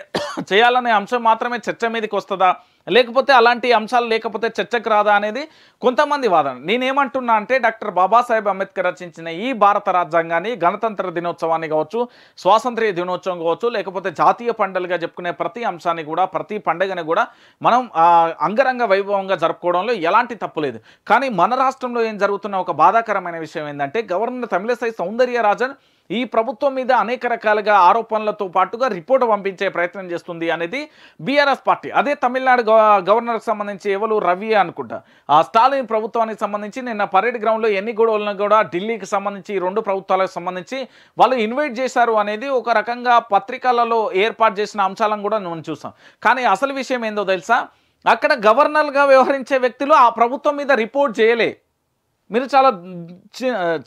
చేయాలనే అంశం మాత్రమే చర్చ మీదకి వస్తుందా లేకపోతే అలాంటి అంశాలు లేకపోతే చర్చకు రాదా అనేది కొంతమంది వాదన నేనేమంటున్నా అంటే డాక్టర్ బాబాసాహెబ్ అంబేద్కర్ రచించిన ఈ భారత రాజ్యాంగాన్ని గణతంత్ర దినోత్సవాన్ని కావచ్చు స్వాతంత్ర్య దినోత్సవం కావచ్చు లేకపోతే జాతీయ పండుగలుగా చెప్పుకునే ప్రతి అంశాన్ని కూడా ప్రతి పండుగని కూడా మనం అంగరంగ వైభవంగా జరుపుకోవడంలో ఎలాంటి తప్పు లేదు కానీ మన రాష్ట్రంలో ఏం జరుగుతున్న ఒక బాధాకరమైన విషయం ఏంటంటే గవర్నర్ తమిళసై సౌందర్యరాజన్ ఈ ప్రభుత్వం మీద అనేక రకాలుగా ఆరోపణలతో పాటుగా రిపోర్ట్ పంపించే ప్రయత్నం చేస్తుంది అనేది బీఆర్ఎస్ పార్టీ అదే తమిళనాడు గవర్నర్కి సంబంధించి ఎవరు రవి అనుకుంటా ఆ స్టాలిన్ ప్రభుత్వానికి సంబంధించి నిన్న పరేడ్ గ్రౌండ్లో ఎన్ని గొడవలను కూడా ఢిల్లీకి సంబంధించి రెండు ప్రభుత్వాలకు సంబంధించి వాళ్ళు ఇన్వైట్ చేశారు అనేది ఒక రకంగా పత్రికలలో ఏర్పాటు చేసిన అంశాలను కూడా మనం చూసాం కానీ అసలు విషయం ఏందో తెలుసా అక్కడ గవర్నర్గా వ్యవహరించే వ్యక్తులు ఆ ప్రభుత్వం మీద రిపోర్ట్ చేయలే మీరు చాలా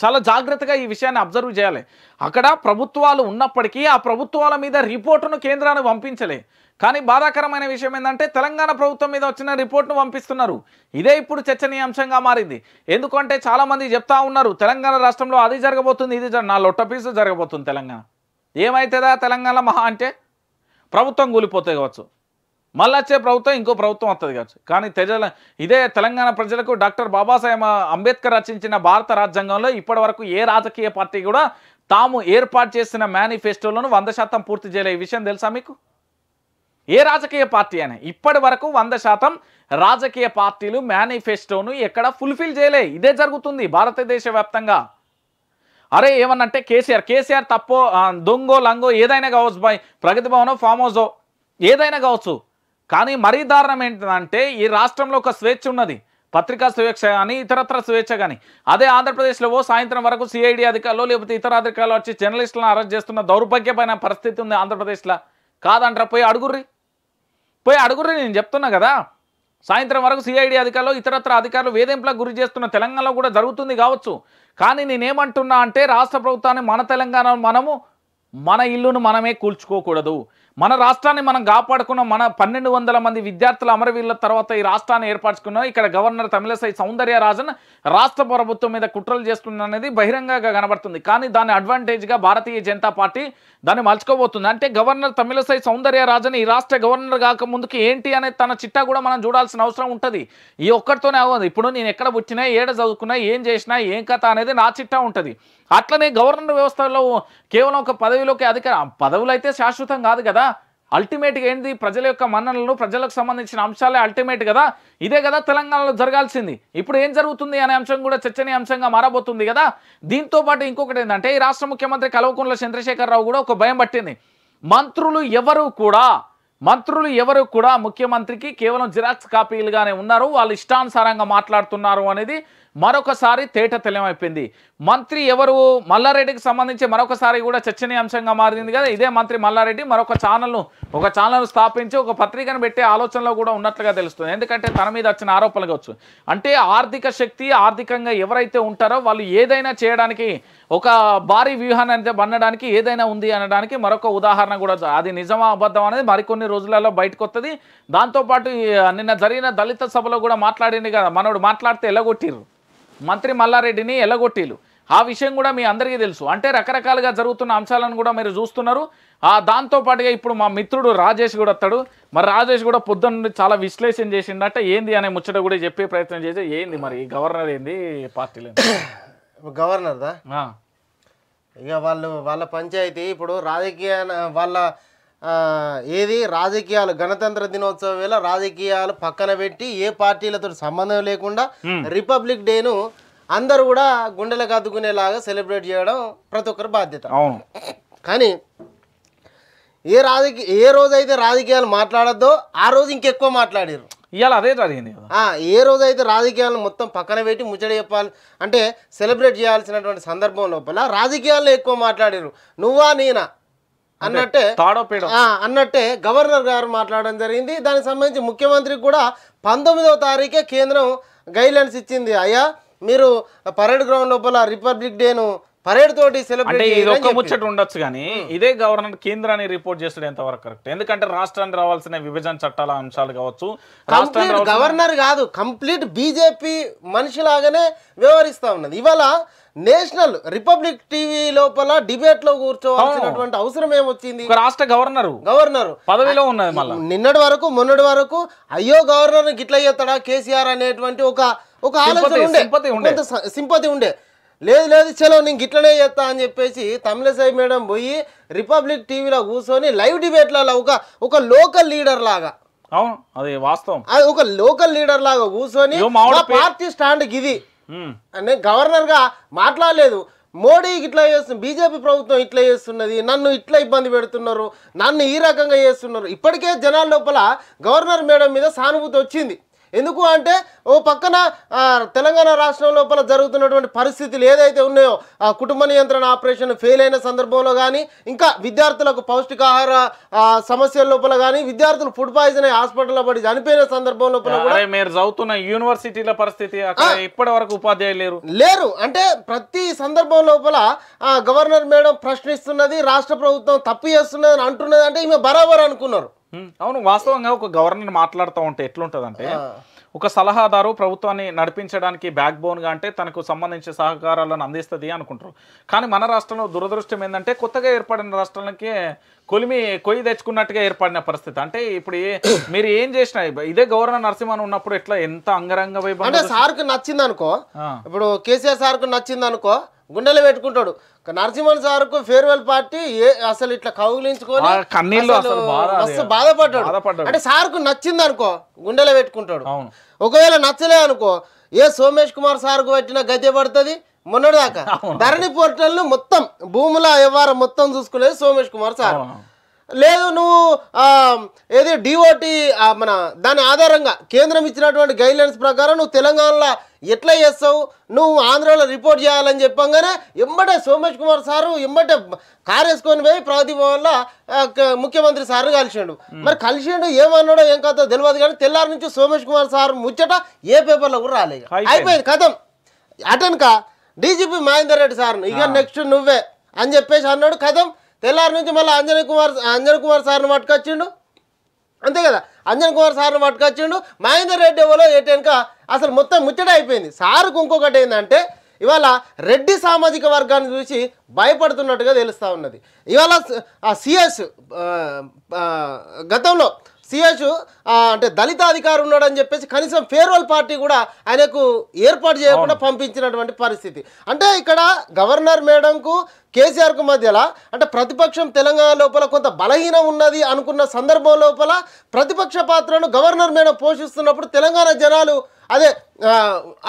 చాలా జాగ్రత్తగా ఈ విషయాన్ని అబ్జర్వ్ చేయాలి అక్కడ ప్రభుత్వాలు ఉన్నప్పటికీ ఆ ప్రభుత్వాల మీద రిపోర్టును కేంద్రాన్ని పంపించలే కానీ బాధాకరమైన విషయం ఏంటంటే తెలంగాణ ప్రభుత్వం మీద వచ్చిన రిపోర్ట్ను పంపిస్తున్నారు ఇదే ఇప్పుడు చర్చనీయాంశంగా మారింది ఎందుకంటే చాలామంది చెప్తా ఉన్నారు తెలంగాణ రాష్ట్రంలో అది జరగబోతుంది ఇది నా లొట్ట పీసు జరగబోతుంది తెలంగాణ ఏమవుతుందా తెలంగాణ మహా అంటే ప్రభుత్వం కూలిపోతే కావచ్చు మళ్ళీ వచ్చే ప్రభుత్వం ఇంకో ప్రభుత్వం వస్తుంది కావచ్చు కానీ తెజల ఇదే తెలంగాణ ప్రజలకు డాక్టర్ బాబాసాహెబ్ అంబేద్కర్ రచించిన భారత రాజ్యాంగంలో ఇప్పటి ఏ రాజకీయ పార్టీ కూడా తాము ఏర్పాటు చేసిన మేనిఫెస్టోలను వంద శాతం పూర్తి చేయలే ఈ విషయం తెలుసా మీకు ఏ రాజకీయ పార్టీ అయినా ఇప్పటి వరకు వంద శాతం రాజకీయ పార్టీలు మేనిఫెస్టోను ఎక్కడ ఫుల్ఫిల్ చేయలే ఇదే జరుగుతుంది భారతదేశ వ్యాప్తంగా అరే ఏమన్నంటే కేసీఆర్ కేసీఆర్ తప్పో దొంగో లంగో ఏదైనా కావచ్చు బాయ్ ప్రగతి భవనో ఫామ్ హౌసో ఏదైనా కావచ్చు కానీ మరీ దారుణం ఏంటంటే ఈ రాష్ట్రంలో ఒక స్వేచ్ఛ ఉన్నది పత్రికా స్వేచ్ఛ కానీ ఇతరత్ర స్వేచ్ఛ కానీ అదే ఆంధ్రప్రదేశ్లో ఓ సాయంత్రం వరకు సిఐడి అధికారులు లేకపోతే ఇతర అధికారులు వచ్చి జర్నలిస్టులను అరెస్ట్ చేస్తున్న దౌర్భాగ్యమైన పరిస్థితి ఉంది ఆంధ్రప్రదేశ్లో కాదంటారా పోయి అడుగుర్రి పోయి అడుగుర్రి నేను చెప్తున్నా కదా సాయంత్రం వరకు సిఐడి అధికారులు ఇతరత్ర అధికారులు వేధింపులకు గురి చేస్తున్న తెలంగాణలో కూడా జరుగుతుంది కావచ్చు కానీ నేనేమంటున్నా అంటే రాష్ట్ర ప్రభుత్వాన్ని మన తెలంగాణ మనము మన ఇల్లును మనమే కూల్చుకోకూడదు మన రాష్ట్రాన్ని మనం కాపాడుకున్న మన పన్నెండు వందల మంది విద్యార్థుల అమరవీరుల తర్వాత ఈ రాష్ట్రాన్ని ఏర్పరచుకున్నాం ఇక్కడ గవర్నర్ తమిళసై సౌందర్యరాజన్ రాష్ట్ర ప్రభుత్వం మీద కుట్రలు చేస్తున్న అనేది బహిరంగంగా కనబడుతుంది కానీ దాని అడ్వాంటేజ్గా భారతీయ జనతా పార్టీ దాన్ని మలుచుకోబోతుంది అంటే గవర్నర్ తమిళసై సౌందర్యరాజన్ ఈ రాష్ట్ర గవర్నర్ కాక ముందుకు ఏంటి అనేది తన చిట్టా కూడా మనం చూడాల్సిన అవసరం ఉంటుంది ఈ ఒక్కరితోనే అవ్వదు ఇప్పుడు నేను ఎక్కడ పుట్టినా ఏడ చదువుకున్నా ఏం చేసినా ఏం కథ అనేది నా చిట్టా ఉంటుంది అట్లనే గవర్నర్ వ్యవస్థలో కేవలం ఒక పదవిలోకి అధికార పదవులు అయితే శాశ్వతం కాదు కదా అల్టిమేట్గా ఏంది ప్రజల యొక్క మన్ననలు ప్రజలకు సంబంధించిన అంశాలే అల్టిమేట్ కదా ఇదే కదా తెలంగాణలో జరగాల్సింది ఇప్పుడు ఏం జరుగుతుంది అనే అంశం కూడా చర్చనీయాంశంగా మారబోతుంది కదా దీంతో పాటు ఇంకొకటి ఏంటంటే ఈ రాష్ట్ర ముఖ్యమంత్రి కల్వకుంట్ల చంద్రశేఖరరావు కూడా ఒక భయం పట్టింది మంత్రులు ఎవరు కూడా మంత్రులు ఎవరు కూడా ముఖ్యమంత్రికి కేవలం జిరాక్స్ కాపీలుగానే ఉన్నారు వాళ్ళు ఇష్టానుసారంగా మాట్లాడుతున్నారు అనేది మరొకసారి తేట తెలమైపోయింది మంత్రి ఎవరు మల్లారెడ్డికి సంబంధించి మరొకసారి కూడా చర్చనీయాంశంగా మారింది కదా ఇదే మంత్రి మల్లారెడ్డి మరొక ఛానల్ను ఒక ఛానల్ను స్థాపించి ఒక పత్రికను పెట్టే ఆలోచనలో కూడా ఉన్నట్లుగా తెలుస్తుంది ఎందుకంటే తన మీద వచ్చిన ఆరోపణలు కావచ్చు అంటే ఆర్థిక శక్తి ఆర్థికంగా ఎవరైతే ఉంటారో వాళ్ళు ఏదైనా చేయడానికి ఒక భారీ వ్యూహాన్ని అయితే బన్నడానికి ఏదైనా ఉంది అనడానికి మరొక ఉదాహరణ కూడా అది నిజమా అబద్ధం అనేది మరికొన్ని రోజులలో బయటకు వస్తుంది దాంతోపాటు నిన్న జరిగిన దళిత సభలో కూడా మాట్లాడింది కదా మనోడు మాట్లాడితే ఎలా కొట్టిర్రు మంత్రి మల్లారెడ్డిని ఎల్లగొట్టిలు ఆ విషయం కూడా మీ అందరికీ తెలుసు అంటే రకరకాలుగా జరుగుతున్న అంశాలను కూడా మీరు చూస్తున్నారు ఆ దాంతోపాటుగా ఇప్పుడు మా మిత్రుడు రాజేష్ కూడా వస్తాడు మరి రాజేష్ కూడా పొద్దున్న నుండి చాలా విశ్లేషణ చేసిండట ఏంది అనే ముచ్చట కూడా చెప్పే ప్రయత్నం చేసి ఏంది మరి గవర్నర్ ఏంది పార్టీలు గవర్నర్దా ఇక వాళ్ళు వాళ్ళ పంచాయతీ ఇప్పుడు రాజకీయ వాళ్ళ ఏది రాజకీయాలు గణతంత్ర దినోత్సవం వేళ రాజకీయాలు పక్కన పెట్టి ఏ పార్టీలతో సంబంధం లేకుండా రిపబ్లిక్ డేను అందరూ కూడా గుండెలకు అద్దుకునేలాగా సెలబ్రేట్ చేయడం ప్రతి ఒక్కరి బాధ్యత అవును కానీ ఏ రాజకీయ ఏ రోజైతే రాజకీయాలు మాట్లాడద్దో ఆ రోజు ఇంకెక్కువ మాట్లాడారు ఇవాళ అదే జరిగింది ఏ రోజైతే రాజకీయాలను మొత్తం పక్కన పెట్టి ముచ్చట చెప్పాలి అంటే సెలబ్రేట్ చేయాల్సినటువంటి సందర్భం లోపల రాజకీయాల్లో ఎక్కువ మాట్లాడారు నువ్వా నేనా అన్నట్టే అన్నట్టే గవర్నర్ గారు మాట్లాడడం జరిగింది దానికి సంబంధించి ముఖ్యమంత్రికి కూడా పంతొమ్మిదవ తారీఖే కేంద్రం గైడ్లైన్స్ ఇచ్చింది అయ్యా మీరు పరేడ్ గ్రౌండ్ లోపల రిపబ్లిక్ డేను పరేడ్ తోటి సెలబ్రేట్ ముచ్చట ఉండొచ్చు కానీ ఇదే గవర్నర్ కేంద్రాన్ని రిపోర్ట్ చేస్తాడు ఎంతవరకు కరెక్ట్ ఎందుకంటే రాష్ట్రానికి రావాల్సిన విభజన చట్టాల అంశాలు కావచ్చు గవర్నర్ కాదు కంప్లీట్ బీజేపీ మనిషిలాగానే వ్యవహరిస్తా ఉన్నది ఇవాళ నేషనల్ రిపబ్లిక్ టీవీ లోపల డిబేట్ లో కూర్చోవాల్సినటువంటి అవసరం ఏమొచ్చింది రాష్ట్ర గవర్నర్ గవర్నర్ పదవిలో ఉన్నది నిన్నటి వరకు మొన్నటి వరకు అయ్యో గవర్నర్ గిట్ల చేస్తాడా కేసీఆర్ అనేటువంటి ఒక ఒక ఆలోచన ఉండే సింపతి ఉండే లేదు లేదు చలో నేను గిట్లనే చేస్తా అని చెప్పేసి తమిళసాయి మేడం పోయి రిపబ్లిక్ టీవీలో కూర్చొని లైవ్ డిబేట్లలో ఒక ఒక లోకల్ లీడర్ లాగా అవును అది వాస్తవం అది ఒక లోకల్ లీడర్ లాగా కూర్చొని పార్టీ స్టాండ్ ఇది Hmm. నేను గవర్నర్గా మాట్లాడలేదు మోడీ ఇట్లా చేస్తుంది బీజేపీ ప్రభుత్వం ఇట్లా చేస్తున్నది నన్ను ఇట్లా ఇబ్బంది పెడుతున్నారు నన్ను ఈ రకంగా చేస్తున్నారు ఇప్పటికే జనాల లోపల గవర్నర్ మేడం మీద సానుభూతి వచ్చింది ఎందుకు అంటే ఓ పక్కన తెలంగాణ రాష్ట్రం లోపల జరుగుతున్నటువంటి పరిస్థితులు ఏదైతే ఉన్నాయో ఆ కుటుంబ నియంత్రణ ఆపరేషన్ ఫెయిల్ అయిన సందర్భంలో కానీ ఇంకా విద్యార్థులకు పౌష్టికాహార సమస్యల లోపల కానీ విద్యార్థులు ఫుడ్ పాయిజన్ అయ్యి హాస్పిటల్లో పడి చనిపోయిన సందర్భం లోపల మీరు చదువుతున్న యూనివర్సిటీల పరిస్థితి ఇప్పటి వరకు ఉపాధ్యాయులు లేరు లేరు అంటే ప్రతి సందర్భం లోపల గవర్నర్ మేడం ప్రశ్నిస్తున్నది రాష్ట్ర ప్రభుత్వం తప్పు చేస్తున్నది అంటున్నది అంటే ఈమె బరాబర్ అనుకున్నారు అవును వాస్తవంగా ఒక గవర్నర్ మాట్లాడుతూ ఉంటే ఎట్లుంటదంటే ఒక సలహాదారు ప్రభుత్వాన్ని నడిపించడానికి బ్యాక్ బోన్ గా అంటే తనకు సంబంధించిన సహకారాలను అందిస్తుంది అనుకుంటారు కానీ మన రాష్ట్రంలో దురదృష్టం ఏంటంటే కొత్తగా ఏర్పడిన రాష్ట్రాలకి కొలిమి కొయ్యి తెచ్చుకున్నట్టుగా ఏర్పడిన పరిస్థితి అంటే ఇప్పుడు మీరు ఏం చేసిన ఇదే గవర్నర్ నరసింహన్ ఉన్నప్పుడు ఎట్లా ఎంత అంగరంగ వైభవం అంటే సార్కు నచ్చింది అనుకో ఇప్పుడు కేసీఆర్ కు నచ్చింది అనుకో గుండెలు పెట్టుకుంటాడు నరసింహన్ కు ఫేర్వెల్ పార్టీ ఏ అసలు ఇట్లా కౌగులించుకొని అసలు బాధపడ్డాడు అంటే కు నచ్చింది అనుకో గుండెలో పెట్టుకుంటాడు ఒకవేళ నచ్చలే అనుకో ఏ సోమేష్ కుమార్ సార్ కు పెట్టిన గద్దె పడుతుంది మొన్నటిదాకా ధరణి పోర్టల్ మొత్తం భూముల వ్యవహారం మొత్తం చూసుకునేది సోమేష్ కుమార్ సార్ లేదు నువ్వు ఏది డిఓటి మన దాని ఆధారంగా కేంద్రం ఇచ్చినటువంటి గైడ్లైన్స్ ప్రకారం నువ్వు తెలంగాణలో ఎట్లా చేస్తావు నువ్వు ఆంధ్రాలో రిపోర్ట్ చేయాలని చెప్పంగానే ఎంబటే సోమేష్ కుమార్ సారు ఎంబటే కారు వేసుకొని పోయి ప్రగతి ముఖ్యమంత్రి సార్ని కలిసిండు మరి కలిసిండు ఏమన్నాడో ఏం కథ తెలియదు కానీ తెల్లారి నుంచి సోమేష్ కుమార్ సార్ ముచ్చట ఏ పేపర్లో కూడా రాలేదు అయిపోయింది కథం కా డీజీపీ మహేందర్ రెడ్డి సార్ ఇక నెక్స్ట్ నువ్వే అని చెప్పేసి అన్నాడు కథం తెల్లారి నుంచి మళ్ళీ అంజనీ కుమార్ అంజనీ కుమార్ సార్ని పట్టుకొచ్చిండు అంతే కదా అంజన్ కుమార్ సార్ని పట్టుకొచ్చిండు మహేందర్ రెడ్డి ఎవరో ఏటెనక అసలు మొత్తం ముచ్చట అయిపోయింది సార్కు ఇంకొకటి ఏంటంటే ఇవాళ రెడ్డి సామాజిక వర్గాన్ని చూసి భయపడుతున్నట్టుగా తెలుస్తూ ఉన్నది ఇవాళ ఆ సిఎస్ గతంలో సిహెచ్ అంటే దళిత అధికారి ఉన్నాడని చెప్పేసి కనీసం ఫేర్వెల్ పార్టీ కూడా ఆయనకు ఏర్పాటు చేయకుండా పంపించినటువంటి పరిస్థితి అంటే ఇక్కడ గవర్నర్ మేడంకు కేసీఆర్కు మధ్యలో అంటే ప్రతిపక్షం తెలంగాణ లోపల కొంత బలహీనం ఉన్నది అనుకున్న సందర్భం లోపల ప్రతిపక్ష పాత్రను గవర్నర్ మేడం పోషిస్తున్నప్పుడు తెలంగాణ జనాలు అదే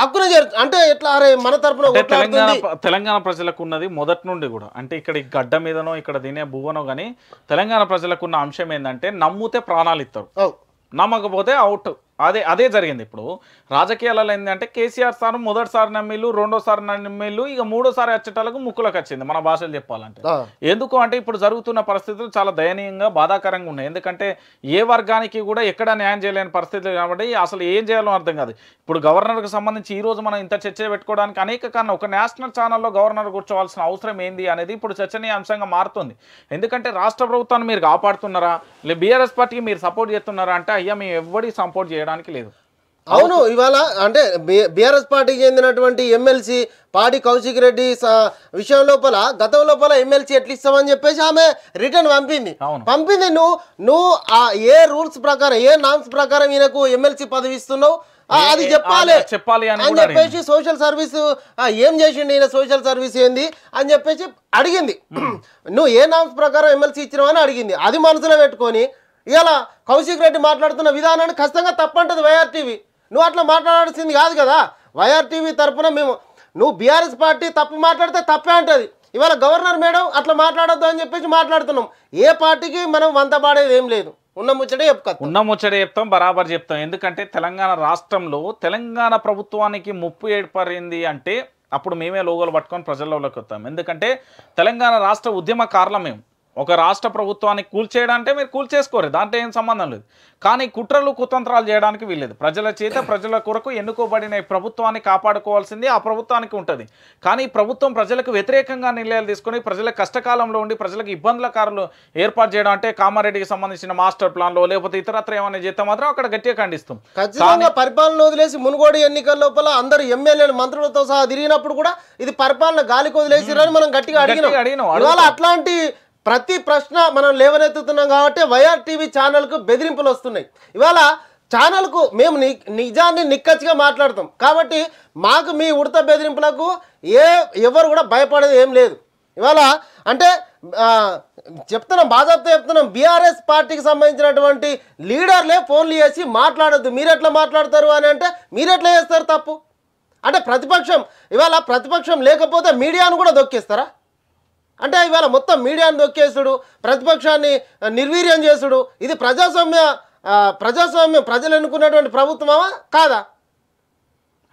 హక్కున అంటే ఎట్లా అరే మన తరపున తెలంగాణ తెలంగాణ ప్రజలకు ఉన్నది మొదటి నుండి కూడా అంటే ఇక్కడ గడ్డ మీదనో ఇక్కడ తినే భువనో కానీ తెలంగాణ ప్రజలకు ఉన్న అంశం ఏంటంటే నమ్మితే ప్రాణాలు ఇస్తారు నమ్మకపోతే అవుట్ అదే అదే జరిగింది ఇప్పుడు రాజకీయాలలో ఏంటంటే కేసీఆర్ సార్ మొదటిసారి నమ్మిళ్ళు రెండోసారి నమ్మిళ్ళు ఇక మూడోసారి వచ్చేటాలకు ముక్కులకు వచ్చింది మన భాషలు చెప్పాలంటే ఎందుకు అంటే ఇప్పుడు జరుగుతున్న పరిస్థితులు చాలా దయనీయంగా బాధాకరంగా ఉన్నాయి ఎందుకంటే ఏ వర్గానికి కూడా ఎక్కడ న్యాయం చేయలేని పరిస్థితులు కాబట్టి అసలు ఏం చేయాలో అర్థం కాదు ఇప్పుడు గవర్నర్కి సంబంధించి ఈ రోజు మనం ఇంత చర్చ పెట్టుకోవడానికి అనేక కారణం ఒక నేషనల్ ఛానల్లో గవర్నర్ కూర్చోవాల్సిన అవసరం ఏంది అనేది ఇప్పుడు చర్చనీయాంశంగా మారుతుంది ఎందుకంటే రాష్ట్ర ప్రభుత్వాన్ని మీరు కాపాడుతున్నారా బీఆర్ఎస్ పార్టీకి మీరు సపోర్ట్ చేస్తున్నారా అంటే అయ్యా మేము ఎవరికి సపోర్ట్ చేయడం చేయడానికి లేదు అవును ఇవాళ అంటే బీఆర్ఎస్ పార్టీకి చెందినటువంటి ఎమ్మెల్సీ పాడి కౌశిక్ రెడ్డి విషయం లోపల గతం లోపల ఎమ్మెల్సీ ఎట్లు ఇస్తామని చెప్పేసి ఆమె రిటర్న్ పంపింది పంపింది నువ్వు నువ్వు ఆ ఏ రూల్స్ ప్రకారం ఏ నామ్స్ ప్రకారం ఈయనకు ఎమ్మెల్సీ పదవి ఇస్తున్నావు అది చెప్పాలి చెప్పాలి అని చెప్పేసి సోషల్ సర్వీస్ ఏం చేసిండు ఈయన సోషల్ సర్వీస్ ఏంది అని చెప్పేసి అడిగింది నువ్వు ఏ నామ్స్ ప్రకారం ఎమ్మెల్సీ ఇచ్చినావు అని అడిగింది అది మనసులో పెట్టుకొని ఇలా కౌశిక్ రెడ్డి మాట్లాడుతున్న విధానాన్ని ఖచ్చితంగా తప్పంటది వైఆర్ టీవీ నువ్వు అట్లా మాట్లాడాల్సింది కాదు కదా వైఆర్ టీవీ తరఫున మేము నువ్వు బీఆర్ఎస్ పార్టీ తప్పు మాట్లాడితే తప్పే అంటది ఇవాళ గవర్నర్ మేడం అట్లా మాట్లాడొద్దు అని చెప్పేసి మాట్లాడుతున్నాం ఏ పార్టీకి మనం వంత పాడేది ఏం లేదు ఉన్న ముచ్చటే చెప్పుకోవచ్చు ఉన్న ముచ్చటే చెప్తాం బరాబర్ చెప్తాం ఎందుకంటే తెలంగాణ రాష్ట్రంలో తెలంగాణ ప్రభుత్వానికి ముప్పు ఏర్పడింది అంటే అప్పుడు మేమే లోగోలు పట్టుకొని ప్రజల్లోకి వస్తాం ఎందుకంటే తెలంగాణ రాష్ట్ర ఉద్యమకారులం మేము ఒక రాష్ట్ర ప్రభుత్వాన్ని కూల్చేయడానికి అంటే మీరు కూల్చేసుకోరు దాంట్లో ఏం సంబంధం లేదు కానీ కుట్రలు కుతంత్రాలు చేయడానికి వీల్లేదు ప్రజల చేత ప్రజల కొరకు ఎన్నుకోబడిన ప్రభుత్వాన్ని కాపాడుకోవాల్సింది ఆ ప్రభుత్వానికి ఉంటుంది కానీ ప్రభుత్వం ప్రజలకు వ్యతిరేకంగా నిర్ణయాలు తీసుకొని ప్రజల కష్టకాలంలో ఉండి ప్రజలకు ఇబ్బందుల కారులు ఏర్పాటు చేయడం అంటే కామారెడ్డికి సంబంధించిన మాస్టర్ ప్లాన్లో లేకపోతే ఇతరత్ర ఏమైనా చేస్తే మాత్రం అక్కడ గట్టిగా ఖండిస్తాం ఖచ్చితంగా పరిపాలన వదిలేసి మునుగోడు ఎన్నికల లోపల అందరు ఎమ్మెల్యేలు మంత్రులతో సహా తిరిగినప్పుడు కూడా ఇది పరిపాలన గాలికి వదిలేసి మనం గట్టిగా అడిగినాం అట్లాంటి ప్రతి ప్రశ్న మనం లేవనెత్తుతున్నాం కాబట్టి వైఆర్ టీవీ ఛానల్కు బెదిరింపులు వస్తున్నాయి ఇవాళ ఛానల్కు మేము ని నిజాన్ని నిక్కచ్చిగా మాట్లాడతాం కాబట్టి మాకు మీ ఉడత బెదిరింపులకు ఏ ఎవరు కూడా భయపడేది ఏం లేదు ఇవాళ అంటే చెప్తున్నాం బాధాప్తో చెప్తున్నాం బీఆర్ఎస్ పార్టీకి సంబంధించినటువంటి లీడర్లే ఫోన్లు చేసి మాట్లాడద్దు మీరెట్లా మాట్లాడతారు అని అంటే మీరెట్లా చేస్తారు తప్పు అంటే ప్రతిపక్షం ఇవాళ ప్రతిపక్షం లేకపోతే మీడియాను కూడా దొక్కిస్తారా అంటే ఇవాళ మొత్తం మీడియాను దొక్కేసుడు ప్రతిపక్షాన్ని నిర్వీర్యం చేసుడు ఇది ప్రజాస్వామ్య ప్రజాస్వామ్యం ప్రజలు ఎన్నుకున్నటువంటి ప్రభుత్వమా కాదా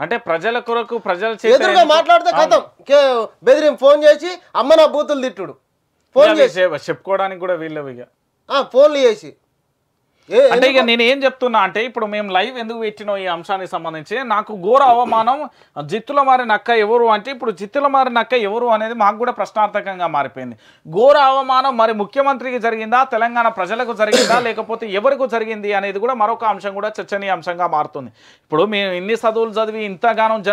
అంటే ప్రజల కొరకు ప్రజల ఎదురుగా మాట్లాడితే కథం బెదిరిం ఫోన్ చేసి అమ్మ నా బూతులు తిట్టుడు ఫోన్ చేసి చెప్పుకోవడానికి కూడా వీళ్ళవి ఫోన్లు చేసి అంటే ఇక నేను ఏం చెప్తున్నా అంటే ఇప్పుడు మేము లైవ్ ఎందుకు పెట్టినాం ఈ అంశానికి సంబంధించి నాకు ఘోర అవమానం జిత్తుల మారి నక్క ఎవరు అంటే ఇప్పుడు జిత్తుల మారి నక్క ఎవరు అనేది మాకు కూడా ప్రశ్నార్థకంగా మారిపోయింది ఘోర అవమానం మరి ముఖ్యమంత్రికి జరిగిందా తెలంగాణ ప్రజలకు జరిగిందా లేకపోతే ఎవరికి జరిగింది అనేది కూడా మరొక అంశం కూడా చర్చనీయ అంశంగా మారుతుంది ఇప్పుడు మేము ఇన్ని చదువులు చదివి ఇంతగానం